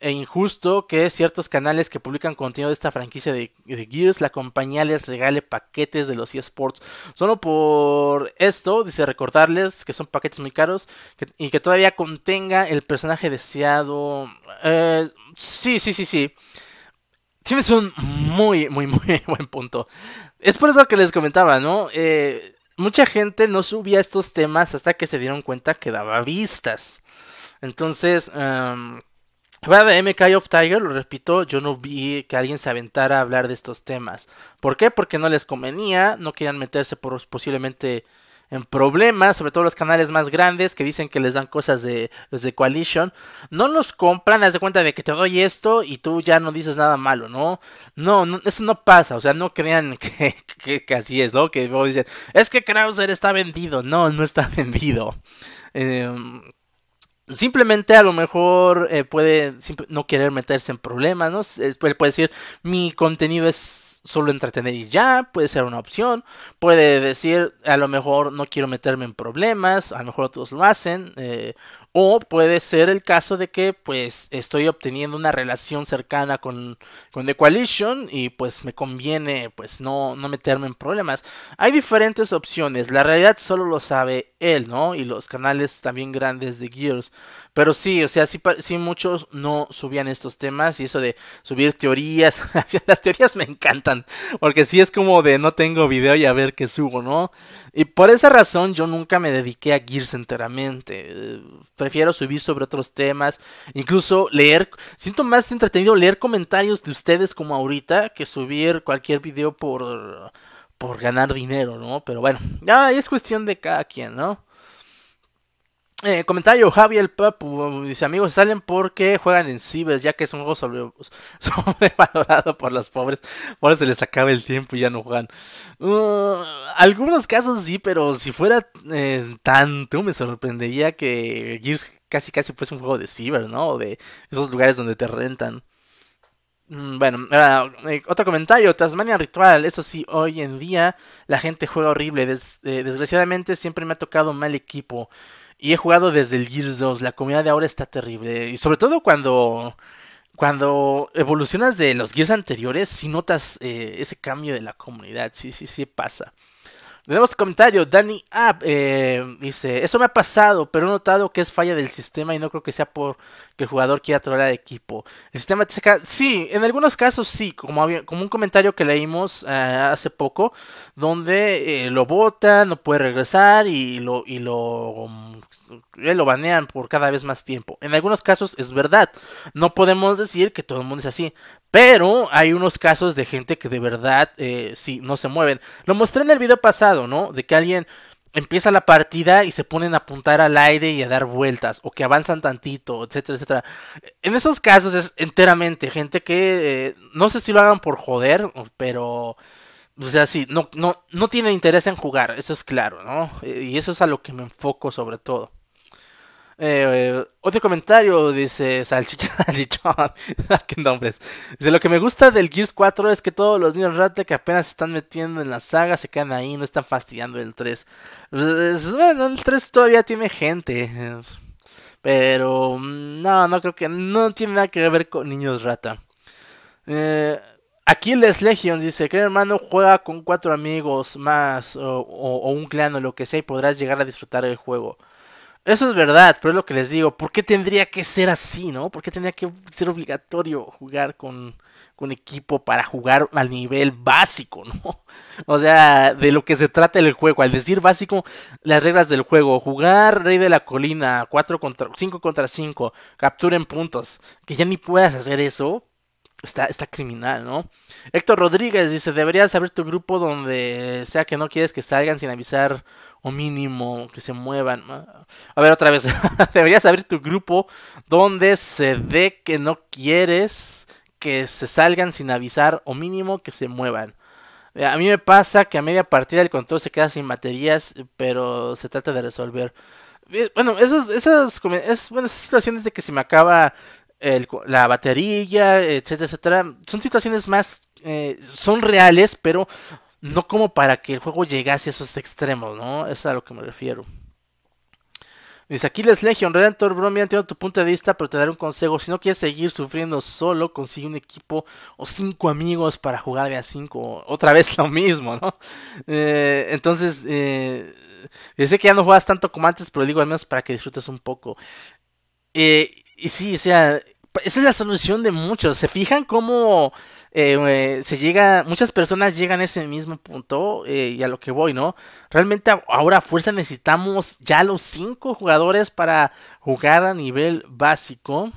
e injusto que ciertos canales que publican contenido de esta franquicia de, de, Gears, la compañía les regale paquetes de los eSports. Solo por esto, dice recordarles que son paquetes muy caros y que todavía contenga el personaje deseado. Eh, sí, sí, sí, sí. Tienes un muy, muy, muy buen punto. Es por eso que les comentaba, ¿no? Eh, mucha gente no subía estos temas hasta que se dieron cuenta que daba vistas. Entonces, em, de MK of Tiger, lo repito, yo no vi que alguien se aventara a hablar de estos temas. ¿Por qué? Porque no les convenía, no querían meterse por, posiblemente en problemas, sobre todo los canales más grandes que dicen que les dan cosas de, de Coalition, no los compran, haz de cuenta de que te doy esto y tú ya no dices nada malo, ¿no? No, eso no pasa, o sea, no crean que, que, así es, ¿no? Que luego dicen, es que Krauser está vendido, no, no está vendido. Eh, Simplemente a lo mejor eh, puede no querer meterse en problemas, ¿no? puede decir, mi contenido es solo entretener y ya, puede ser una opción. Puede decir, a lo mejor no quiero meterme en problemas, a lo mejor otros lo hacen. Eh, o puede ser el caso de que pues estoy obteniendo una relación cercana con, con The Coalition y pues me conviene pues no, no meterme en problemas. Hay diferentes opciones, la realidad solo lo sabe él, ¿no? Y los canales también grandes de Gears. Pero sí, o sea, sí, muchos no subían estos temas y eso de subir teorías. Las teorías me encantan, porque sí es como de no tengo video y a ver qué subo, ¿no? Y por esa razón yo nunca me dediqué a Gears enteramente. Prefiero subir sobre otros temas, incluso leer. Siento más entretenido leer comentarios de ustedes como ahorita que subir cualquier video por por ganar dinero, ¿no? Pero bueno, ya es cuestión de cada quien, ¿no? Eh, comentario, Javi el Papu dice amigos salen porque juegan en Cibers ya que es un juego sobrevalorado por las pobres, ahora se les acaba el tiempo y ya no juegan. Mm, algunos casos sí, pero si fuera eh, tanto me sorprendería que Gears casi casi fuese un juego de Cibers, ¿no? de esos lugares donde te rentan. Mm, bueno, ah, eh, otro comentario, Tasmania Ritual, eso sí, hoy en día la gente juega horrible, eh, desgraciadamente siempre me ha tocado mal equipo y he jugado desde el Gears 2, la comunidad de ahora está terrible y sobre todo cuando, cuando evolucionas de los Gears anteriores, si notas eh, ese cambio de la comunidad, sí, sí, sí pasa. Tenemos tu comentario, Danny App eh, dice, eso me ha pasado, pero he notado que es falla del sistema y no creo que sea por que el jugador quiera trolear al equipo. El sistema te saca, sí, en algunos casos sí, como, un comentario que leímos eh, hace poco, donde eh, lo bota, no puede regresar y lo, y lo mm, eh, lo banean por cada vez más tiempo. En algunos casos es verdad, no podemos decir que todo el mundo es así, pero hay unos casos de gente que de verdad eh, sí no se mueven. Lo mostré en el video pasado, ¿no? De que alguien empieza la partida y se ponen a apuntar al aire y a dar vueltas o que avanzan tantito, etcétera, etcétera. En esos casos es enteramente gente que eh, no sé si lo hagan por joder, pero o sea, sí, no, no, no tiene interés en jugar, eso es claro, ¿no? Y eso es a lo que me enfoco sobre todo. Eh, otro comentario dice Salchicha Salchichón. Qué nombres. Dice: Lo que me gusta del Gears 4 es que todos los niños rata que apenas se están metiendo en la saga se quedan ahí, no están fastidiando el 3. Bueno, el 3 todavía tiene gente. Pero mm, no, no creo que. No tiene nada que ver con niños rata. Eh, Les Legion dice que hermano juega con cuatro amigos más o, o un clan o lo que sea y podrás llegar a disfrutar el juego. Eso es verdad, pero es lo que les digo. ¿Por qué tendría que ser así, no? ¿Por qué tendría que ser obligatorio jugar con, con equipo para jugar al nivel básico, no? O sea, de lo que se trata el juego. Al decir básico, las reglas del juego. Jugar Rey de la Colina, 4 contra, 5 contra 5, capturen puntos. Que ya ni puedas hacer eso, Está, está, criminal, ¿no? Héctor Rodríguez dice, deberías abrir tu grupo donde sea que no quieres que salgan sin avisar o mínimo que se muevan. A ver, otra vez, deberías abrir tu grupo donde se ve que no quieres que se salgan sin avisar o mínimo que se muevan. Eh, a mí me pasa que a media partida el control se queda sin baterías, pero se trata de resolver. Eh, bueno, esos, esas, es, bueno, situaciones de que se me acaba la batería, etcétera, etcétera, son situaciones más, eh, son reales, pero no como para que el juego llegase a esos extremos, ¿no? Eso es a lo que me refiero. Dice Aquiles Legion, Redentor, Mira, entiendo tu punto de vista, pero te daré un consejo. Si no quieres seguir sufriendo solo, consigue un equipo o cinco amigos para jugar a cinco. Otra vez lo mismo, ¿no? Eh, entonces, dice eh, sé que ya no juegas tanto como antes, pero digo al menos para que disfrutes un poco. Eh, y sí, o sea, esa es la solución de muchos. ¿Se fijan cómo eh, eh, se llega, muchas personas llegan a ese mismo punto eh, y a lo que voy, ¿no? Realmente ahora a fuerza necesitamos ya los cinco jugadores para jugar a nivel básico.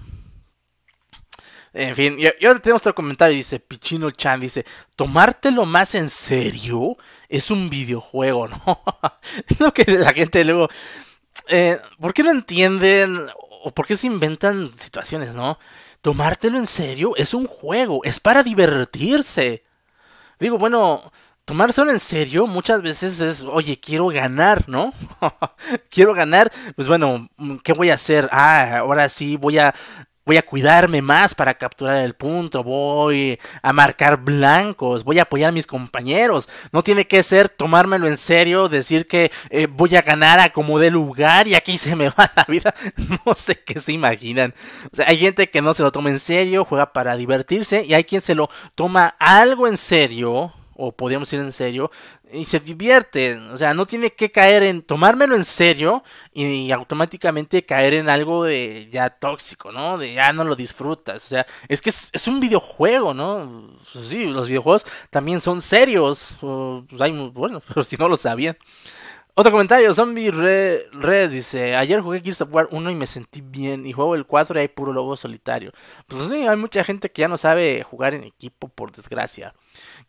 En fin, yo tengo tenemos otro comentario, dice Pichino Chan, dice, tomártelo más en serio es un videojuego, ¿no? es lo que la gente luego... Eh, ¿Por qué no entienden o por qué se inventan situaciones, ¿no? tomártelo en serio es un juego, es para divertirse. Digo, bueno, tomárselo en serio muchas veces es, oye, quiero ganar, ¿no? quiero ganar, pues bueno, mm, ¿qué voy a hacer? Ah, ahora sí voy a voy a cuidarme más para capturar el punto, voy a marcar blancos, voy a apoyar a mis compañeros. No tiene que ser tomármelo en serio, decir que eh, voy a ganar a como de lugar y aquí se me va la vida. No sé qué se imaginan. O sea, hay gente que no se lo toma en serio, juega para divertirse y hay quien se lo toma algo en serio o podíamos ir en serio, y se divierte, o sea, no tiene que caer en tomármelo en serio y, automáticamente caer en algo de ya tóxico, ¿no? De ya no lo disfrutas, o sea, es que es, un videojuego, ¿no? Sí, los videojuegos también son serios, pues, bueno, pero si no lo sabían. Otro comentario, Zombie Red, dice, ayer jugué Gears of War 1 y me sentí bien, y juego el 4 y hay puro lobo solitario. Pues sí, hay mucha gente que ya no sabe jugar en equipo, por desgracia.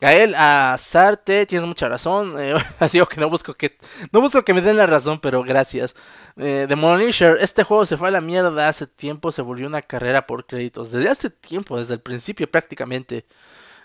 Gael, Azarte, tienes mucha razón, eh, digo que no busco que, no busco que me den la razón, pero gracias. Eh, Demolisher, este juego se fue a la mierda hace tiempo, se volvió una carrera por créditos, desde hace tiempo, desde el principio prácticamente.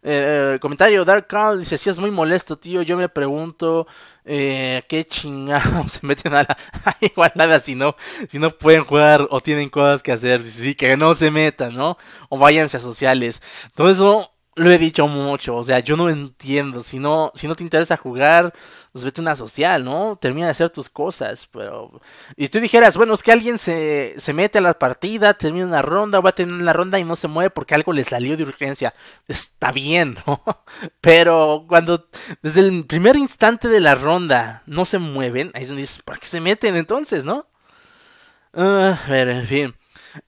Eh, eh, comentario Dark Carl dice: Si es muy molesto, tío. Yo me pregunto eh, qué chingados se meten a la Igual nada, si no, si no pueden jugar o tienen cosas que hacer. Sí, que no se metan, ¿no? O váyanse a sociales. Todo eso lo he dicho mucho, o sea, yo no entiendo. Si no, si no te interesa jugar, pues vete a una social, ¿no? Termina de hacer tus cosas, pero... Y tú dijeras, bueno, es que alguien se, se mete a la partida, termina una ronda, va a tener una ronda y no se mueve porque algo le salió de urgencia. Está bien, ¿no? Pero cuando desde el primer instante de la ronda no se mueven, ahí es donde dices, ¿para qué se meten entonces, no? pero, ah, en fin.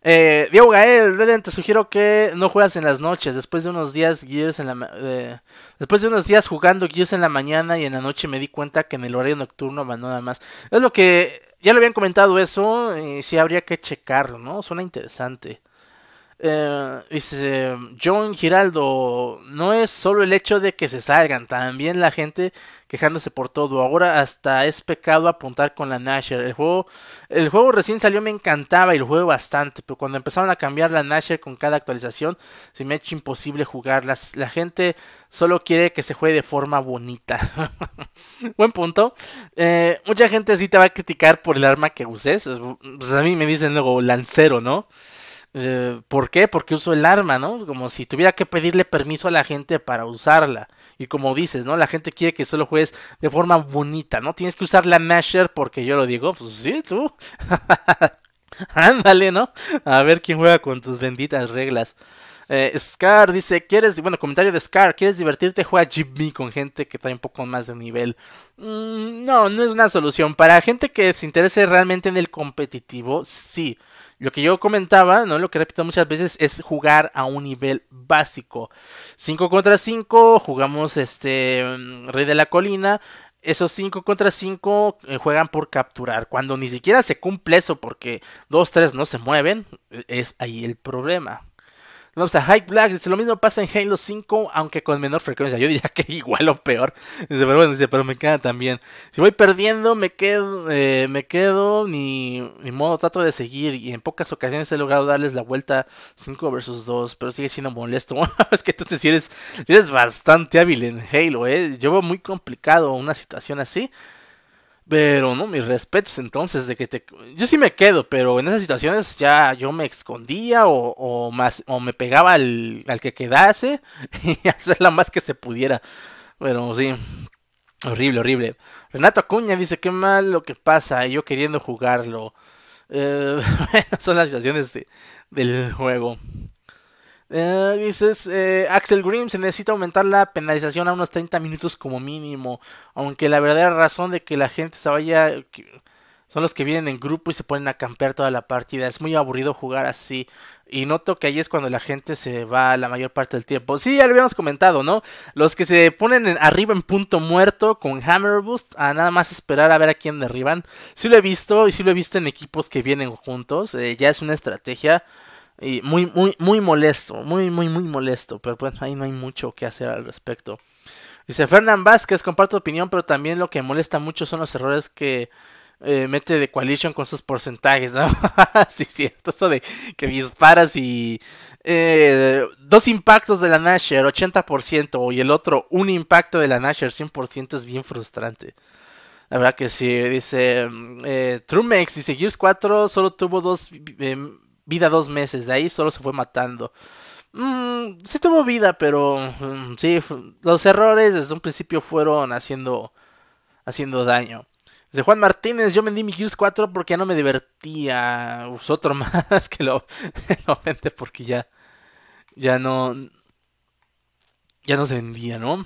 Eh, Diego Gael, Reden, te sugiero que no juegas en las noches. Después de unos días Gears en la después de unos días jugando Gears en la mañana y en la noche me di cuenta que en el horario nocturno va nada más. Es lo que ya lo habían comentado eso y sí habría que checarlo, ¿no? Suena interesante eh, dice John Giraldo, no es solo el hecho de que se salgan, también la gente quejándose por todo. Ahora hasta es pecado apuntar con la Nasher. El juego, el juego recién salió, me encantaba y lo juego bastante, pero cuando empezaron a cambiar la Nasher con cada actualización, se me ha hecho imposible jugar. la gente solo quiere que se juegue de forma bonita. Buen punto. Eh, mucha gente sí te va a criticar por el arma que uses. Pues a mí me dicen luego lancero, ¿no? Eh, ¿Por qué? Porque uso el arma, ¿no? Como si tuviera que pedirle permiso a la gente para usarla. Y como dices, ¿no? La gente quiere que solo juegues de forma bonita, ¿no? Tienes que usar la Masher porque yo lo digo, pues sí, tú. Ándale, ¿no? A ver quién juega con tus benditas reglas. Eh, Scar dice, ¿quieres, bueno, comentario de Scar, ¿quieres divertirte? Juega Jimmy con gente que trae un poco más de nivel. Mm, no, no es una solución. Para gente que se interese realmente en el competitivo, sí. Lo que yo comentaba, ¿no? Lo que repito muchas veces es jugar a un nivel básico. 5 contra 5, jugamos este mm, Rey de la Colina. Esos 5 contra 5 eh, juegan por capturar. Cuando ni siquiera se cumple eso porque 2-3 no se mueven, e-, es ahí el problema. No está Hype Black. Dice, lo mismo pasa en Halo 5, aunque con menor frecuencia. Yo diría que igual o peor. Dice, pero bueno, dice, pero me queda también. Si voy perdiendo, me quedo, eh, me quedo, ni, ni modo, trato de seguir. Y en pocas ocasiones he logrado darles la vuelta 5 versus 2, pero sigue siendo molesto. es que entonces si eres, eres bastante hábil en Halo, ¿eh? Yo veo muy complicado una situación así. Pero no, mis respetos entonces de que te... Yo sí me quedo, pero en esas situaciones ya yo me escondía o, o más, o me pegaba al, al que quedase y la más que se pudiera. Pero sí, horrible, horrible. Renato Acuña dice, qué mal lo que pasa, yo queriendo jugarlo. Eh, son las situaciones del juego. Eh, dices, eh, Axel Grimm se necesita aumentar la penalización a unos 30 minutos como mínimo. Aunque la verdadera razón de que la gente se vaya son los que vienen en grupo y se ponen a campear toda la partida. Es muy aburrido jugar así. Y noto que ahí es cuando la gente se va la mayor parte del tiempo. Sí, ya lo habíamos comentado, ¿no? Los que se ponen arriba en punto muerto con Hammer Boost a nada más esperar a ver a quién derriban. Sí lo he visto y sí lo he visto en equipos que vienen juntos. Eh, ya es una estrategia. Y muy, muy, muy molesto, muy, muy, muy molesto. Pero bueno, pues ahí no hay mucho que hacer al respecto. Dice Fernán Vázquez, comparto tu opinión, pero también lo que molesta mucho son los errores que eh, mete de Coalition con sus porcentajes, sí sí, cierto, eso de que disparas y... Eh, dos impactos de la Nasher, 80%, y el otro, un impacto de la Nasher, 100%, es bien frustrante. La verdad que sí, dice eh, Trumex, dice Gears 4 solo tuvo dos... Eh, vida dos meses, de ahí solo se fue matando. Mm, sí tuvo vida, pero mm, sí, los errores desde un principio fueron haciendo, haciendo daño. De Juan Martínez, yo vendí mi Gears 4 porque ya no me divertía. Usó otro más que lo, lo vende porque ya, ya no, ya no se vendía, ¿no?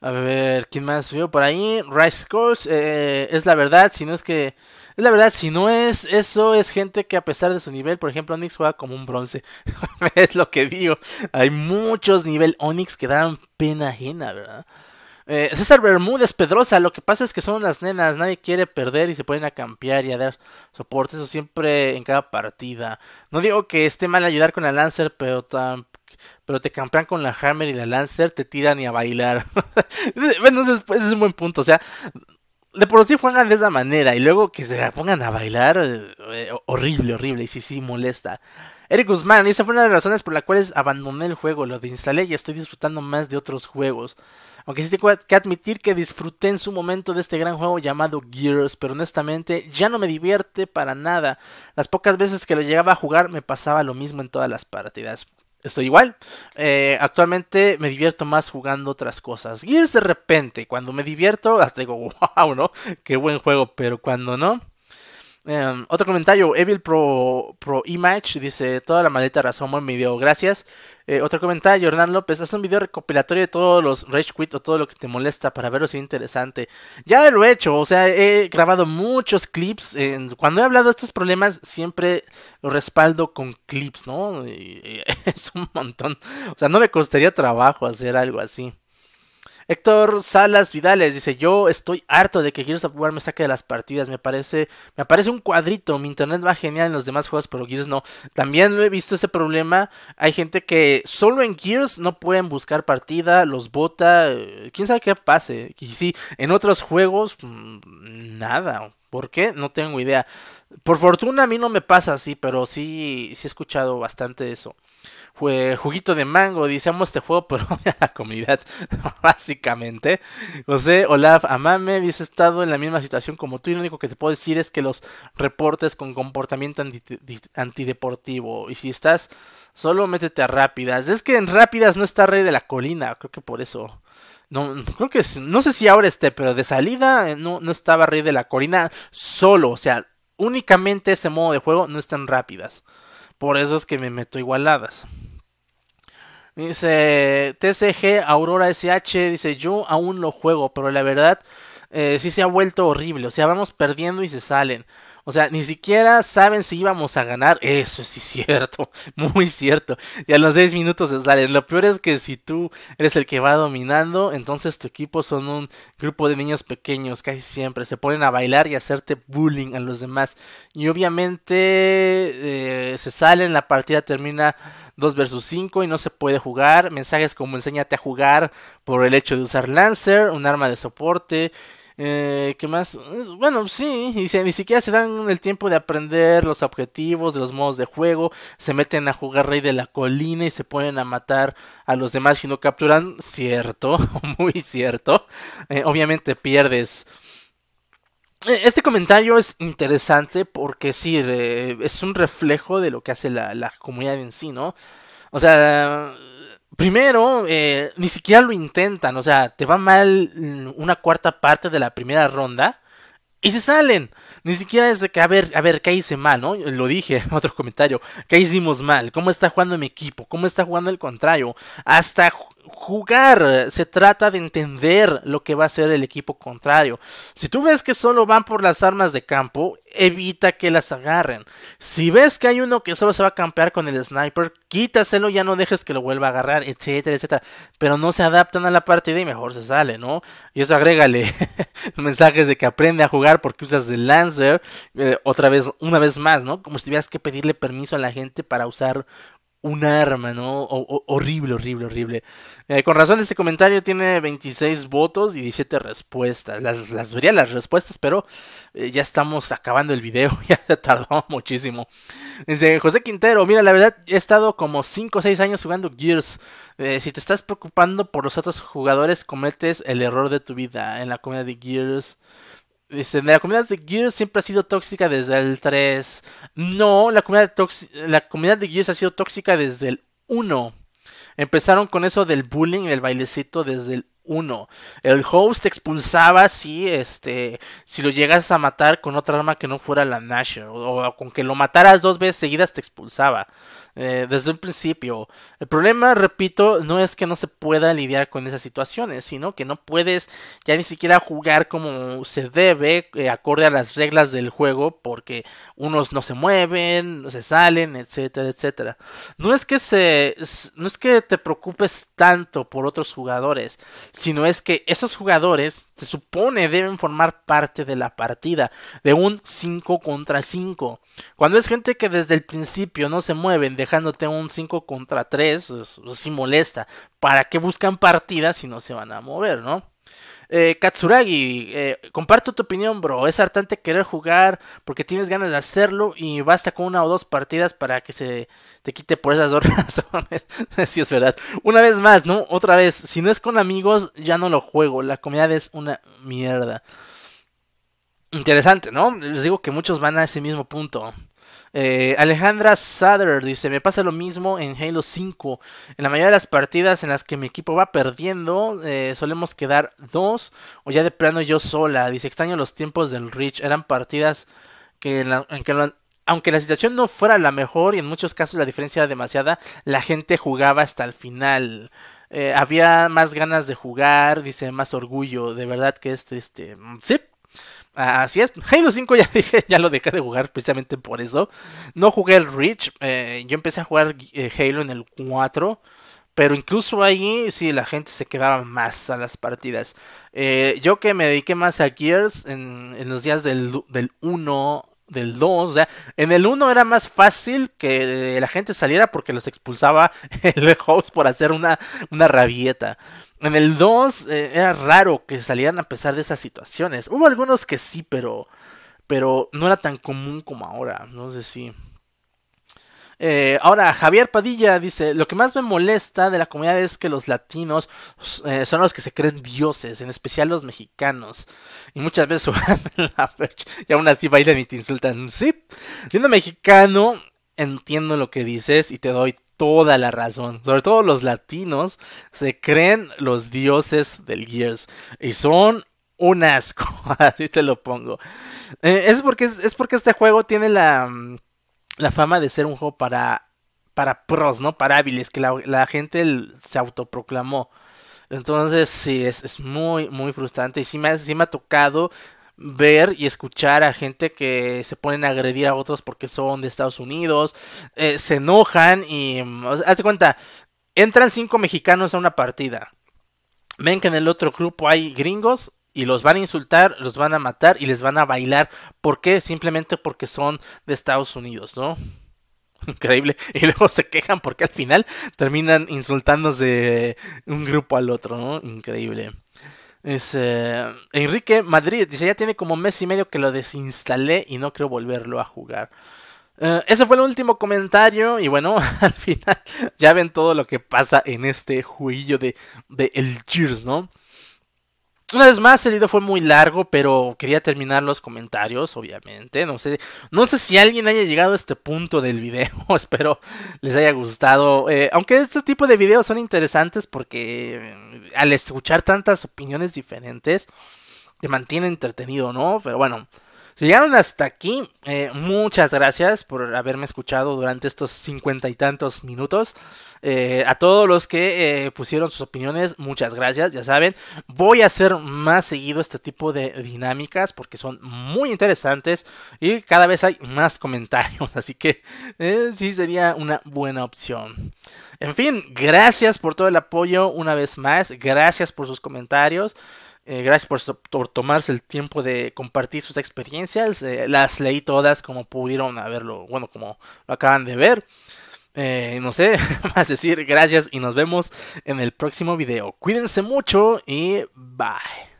A ver, ¿quién más vio por ahí? Rice Course, eh, es la verdad, si no es que la verdad, si no es eso, es gente que a pesar de su nivel, por ejemplo, Onix juega como un bronce. es lo que digo. Hay muchos nivel Onix que dan pena ajena, ¿verdad? Eh, César es Pedrosa, lo que pasa es que son unas nenas, nadie quiere perder y se pueden a campear y a dar soporte, eso siempre en cada partida. No digo que esté mal ayudar con la Lancer, pero tan pero te campean con la Hammer y la Lancer, te tiran y a bailar. bueno, ese pues, es, un buen punto. O sea, de por sí juegan de esa manera y luego que se la pongan a bailar, eh, eh, horrible, horrible, y sí, sí, molesta. Eric Guzmán, esa fue una de las razones por las cuales abandoné el juego, lo desinstalé y estoy disfrutando más de otros juegos. Aunque sí tengo que admitir que disfruté en su momento de este gran juego llamado Gears, pero honestamente ya no me divierte para nada. Las pocas veces que lo llegaba a jugar me pasaba lo mismo en todas las partidas estoy igual. Eh, actualmente me divierto más jugando otras cosas. Gears de repente, cuando me divierto, hasta digo, wow, ¿no? Qué buen juego, pero cuando no, Em, otro comentario, Evil Pro, Pro Image dice, toda la maldita razón, buen video, gracias. Eh, otro comentario, Hernán López, haz un video recopilatorio de todos los Rage Quit o todo lo que te molesta para verlo si es interesante. Ya lo he hecho, o sea, he grabado muchos clips. en cuando he hablado de estos problemas, siempre lo respaldo con clips, ¿no? es un montón. O sea, no me costaría trabajo hacer algo así. Héctor Salas Vidales dice, yo estoy harto de que Gears of War me saque de las partidas, me parece, me un cuadrito, mi internet va genial en los demás juegos, pero Gears no. También he visto ese problema, hay gente que solo en Gears no pueden buscar partida, los bota, eh, quién sabe qué pase. Y sí, en otros juegos, mm, nada. ¿Por qué? No tengo idea. Por fortuna a mí no me pasa así, pero sí, sí he escuchado bastante eso juguito de mango, dice, amo este juego, pero a la comunidad, básicamente. José Olaf Amame dice, he estado en la misma situación como tú y lo único que te puedo decir es que los reportes con comportamiento antideportivo y si estás solo métete a rápidas. Es que en rápidas no está Rey de la Colina, creo que por eso. No, creo que no sé si ahora esté, pero de salida eh, no, no estaba Rey de la Colina solo, o sea, únicamente ese modo de juego no está en rápidas. Por eso es que me meto igualadas. Dice TCG Aurora SH, dice yo aún lo juego, pero la verdad si eh, sí se ha vuelto horrible. O sea, vamos perdiendo y se salen. O sea, ni siquiera saben si íbamos a ganar. Eso sí es cierto, muy cierto. Y a los 10 minutos se salen. Lo peor es que si tú eres el que va dominando, entonces tu equipo son un grupo de niños pequeños casi siempre. Se ponen a bailar y a hacerte bullying a los demás. Y obviamente eh, se salen, la partida termina 2 versus 5 y no se puede jugar. Mensajes como enséñate a jugar por el hecho de usar Lancer, un arma de soporte eh, ¿Qué más? Bueno, sí, y ni siquiera se dan el tiempo de aprender los objetivos, de los modos de juego. Se meten a jugar Rey de la Colina y se ponen a matar a los demás si no capturan. Cierto, muy cierto. Eh, obviamente pierdes. E, este comentario es interesante porque sí, es un reflejo de lo que hace la, la comunidad en sí, ¿no? O sea, Primero, eh, ni siquiera lo intentan, o sea, te va mal mm, una cuarta parte de la primera ronda y se salen. Ni siquiera es de que, a ver, a ver, ¿qué hice mal, no? Lo dije en otro comentario, ¿qué hicimos mal? ¿Cómo está jugando mi equipo? ¿Cómo está jugando el contrario? Hasta jugar, se trata de entender lo que va a hacer el equipo contrario. Si tú ves que solo van por las armas de campo, evita que las agarren. Si ves que hay uno que solo se va a campear con el sniper, quítaselo, ya no dejes que lo vuelva a agarrar, etcétera, etcétera. Pero no se adaptan a la partida y mejor se sale, ¿no? Y eso agrégale mensajes de que aprende a jugar porque usas el Lancer eh, otra vez, una vez más, ¿no? Como si tuvieras que pedirle permiso a la gente para usar un arma, ¿no? horrible, horrible, horrible. Eh, con razón, este comentario tiene 26 votos y 17 respuestas. Las, las vería las respuestas, pero eh, ya estamos acabando el video, ya tardó muchísimo. Dice José Quintero, mira, la verdad, he estado como 5 o 6 años jugando Gears. Eh, si te estás preocupando por los otros jugadores, cometes el error de tu vida en la comunidad de Gears. Dice, la comunidad de Gears siempre ha sido tóxica desde el 3. No, la comunidad, de la comunidad de Gears ha sido tóxica desde el 1. Empezaron con eso del bullying, el bailecito desde el 1. El host te expulsaba si, este, si lo llegas a matar con otra arma que no fuera la Nash o con que lo mataras dos veces seguidas te expulsaba. Eh, desde el principio. El problema, repito, no es que no se pueda lidiar con esas situaciones, sino que no puedes ya ni siquiera jugar como se debe, eh, acorde a las reglas del juego, porque unos no se mueven, no se salen, etcétera, etcétera. No es que se, no es que te preocupes tanto por otros jugadores, sino es que esos jugadores se supone deben formar parte de la partida, de un 5 contra 5. Cuando es gente que desde el principio no se mueven, de dejándote un 5 contra 3, si molesta. ¿Para qué buscan partidas si no se van a mover, no? Eh, Katsuragi, eh, comparto tu opinión, bro. Es hartante querer jugar porque tienes ganas de hacerlo y basta con una o dos partidas para que se te quite por esas dos razones. sí, es verdad. Una vez más, ¿no? Otra vez, si no es con amigos, ya no lo juego. La comida es una mierda. Interesante, ¿no? Les digo que muchos van a ese mismo punto. Eh, Alejandra Sader dice, me pasa lo mismo en Halo 5. En la mayoría de las partidas en las que mi equipo va perdiendo, eh, solemos quedar dos o ya de plano yo sola. Dice, extraño los tiempos del Reach. Eran partidas que, en que aunque la situación no fuera la mejor y en muchos casos la diferencia era demasiada, la gente jugaba hasta el final. Eh, había más ganas de jugar, dice, más orgullo. De verdad que es triste. Mm, sí, Ah, así es, Halo 5 ya dije, ya lo dejé de jugar precisamente por eso. No jugué el Reach, eh, yo empecé a jugar eh, Halo en el 4, pero incluso ahí sí la gente se quedaba más a las partidas. Eh, yo que me dediqué más a Gears en, los días del, del 1 del 2. O sea, en el 1 era más fácil que la gente saliera porque los expulsaba el host por hacer una, rabieta. En el 2 eh, era raro que salieran a pesar de esas situaciones. Hubo algunos que sí, pero, pero no era tan común como ahora. No sé si. Eh, ahora, Javier Padilla dice, lo que más me molesta de la comunidad es que los latinos eh, son los que se creen dioses, en especial los mexicanos. Y muchas veces la fecha y aún así bailan y te insultan. Sí, siendo mexicano, entiendo lo que dices y te doy toda la razón. Sobre todo los latinos se creen los dioses del Gears. Y son un asco, así te lo pongo. Eh, es, porque, es porque este juego tiene la... Mm, la fama de ser un juego para, para pros, ¿no? Para hábiles, que la, gente se autoproclamó. Entonces, sí, es, es, muy, muy frustrante. Y sí me, sí me ha tocado ver y escuchar a gente que se ponen a agredir a otros porque son de Estados Unidos, eh, se enojan y, mm, hazte cuenta, entran cinco mexicanos a una partida. Ven que en el otro grupo hay gringos, y los van a insultar, los van a matar y les van a bailar. ¿Por qué? Simplemente porque son de Estados Unidos, ¿no? Increíble. Y luego se quejan porque al final terminan insultándose un grupo al otro, ¿no? Increíble. Es, eh, Enrique Madrid dice, ya tiene como mes y medio que lo desinstalé y no creo volverlo a jugar. Eh, ese fue el último comentario. Y bueno, al final ya ven todo lo que pasa en este juillo de, de El Cheers, ¿no? Una vez más, el video fue muy largo, pero quería terminar los comentarios, obviamente. No sé, no sé si alguien haya llegado a este punto del video. Espero les haya gustado. Eh, aunque este tipo de videos son interesantes porque eh, al escuchar tantas opiniones diferentes, te mantiene entretenido, ¿no? Pero bueno, si llegaron hasta aquí, eh, muchas gracias por haberme escuchado durante estos cincuenta y tantos minutos. Eh, a todos los que eh, pusieron sus opiniones, muchas gracias, ya saben. Voy a hacer más seguido este tipo de dinámicas porque son muy interesantes y cada vez hay más comentarios, así que eh, sí sería una buena opción. En fin, gracias por todo el apoyo una vez más, gracias por sus comentarios. gracias por, tomarse el tiempo de compartir sus experiencias. las leí todas como pudieron haberlo, bueno, como lo acaban de ver. Eh, no sé más decir gracias y nos vemos en el próximo video. Cuídense mucho y bye.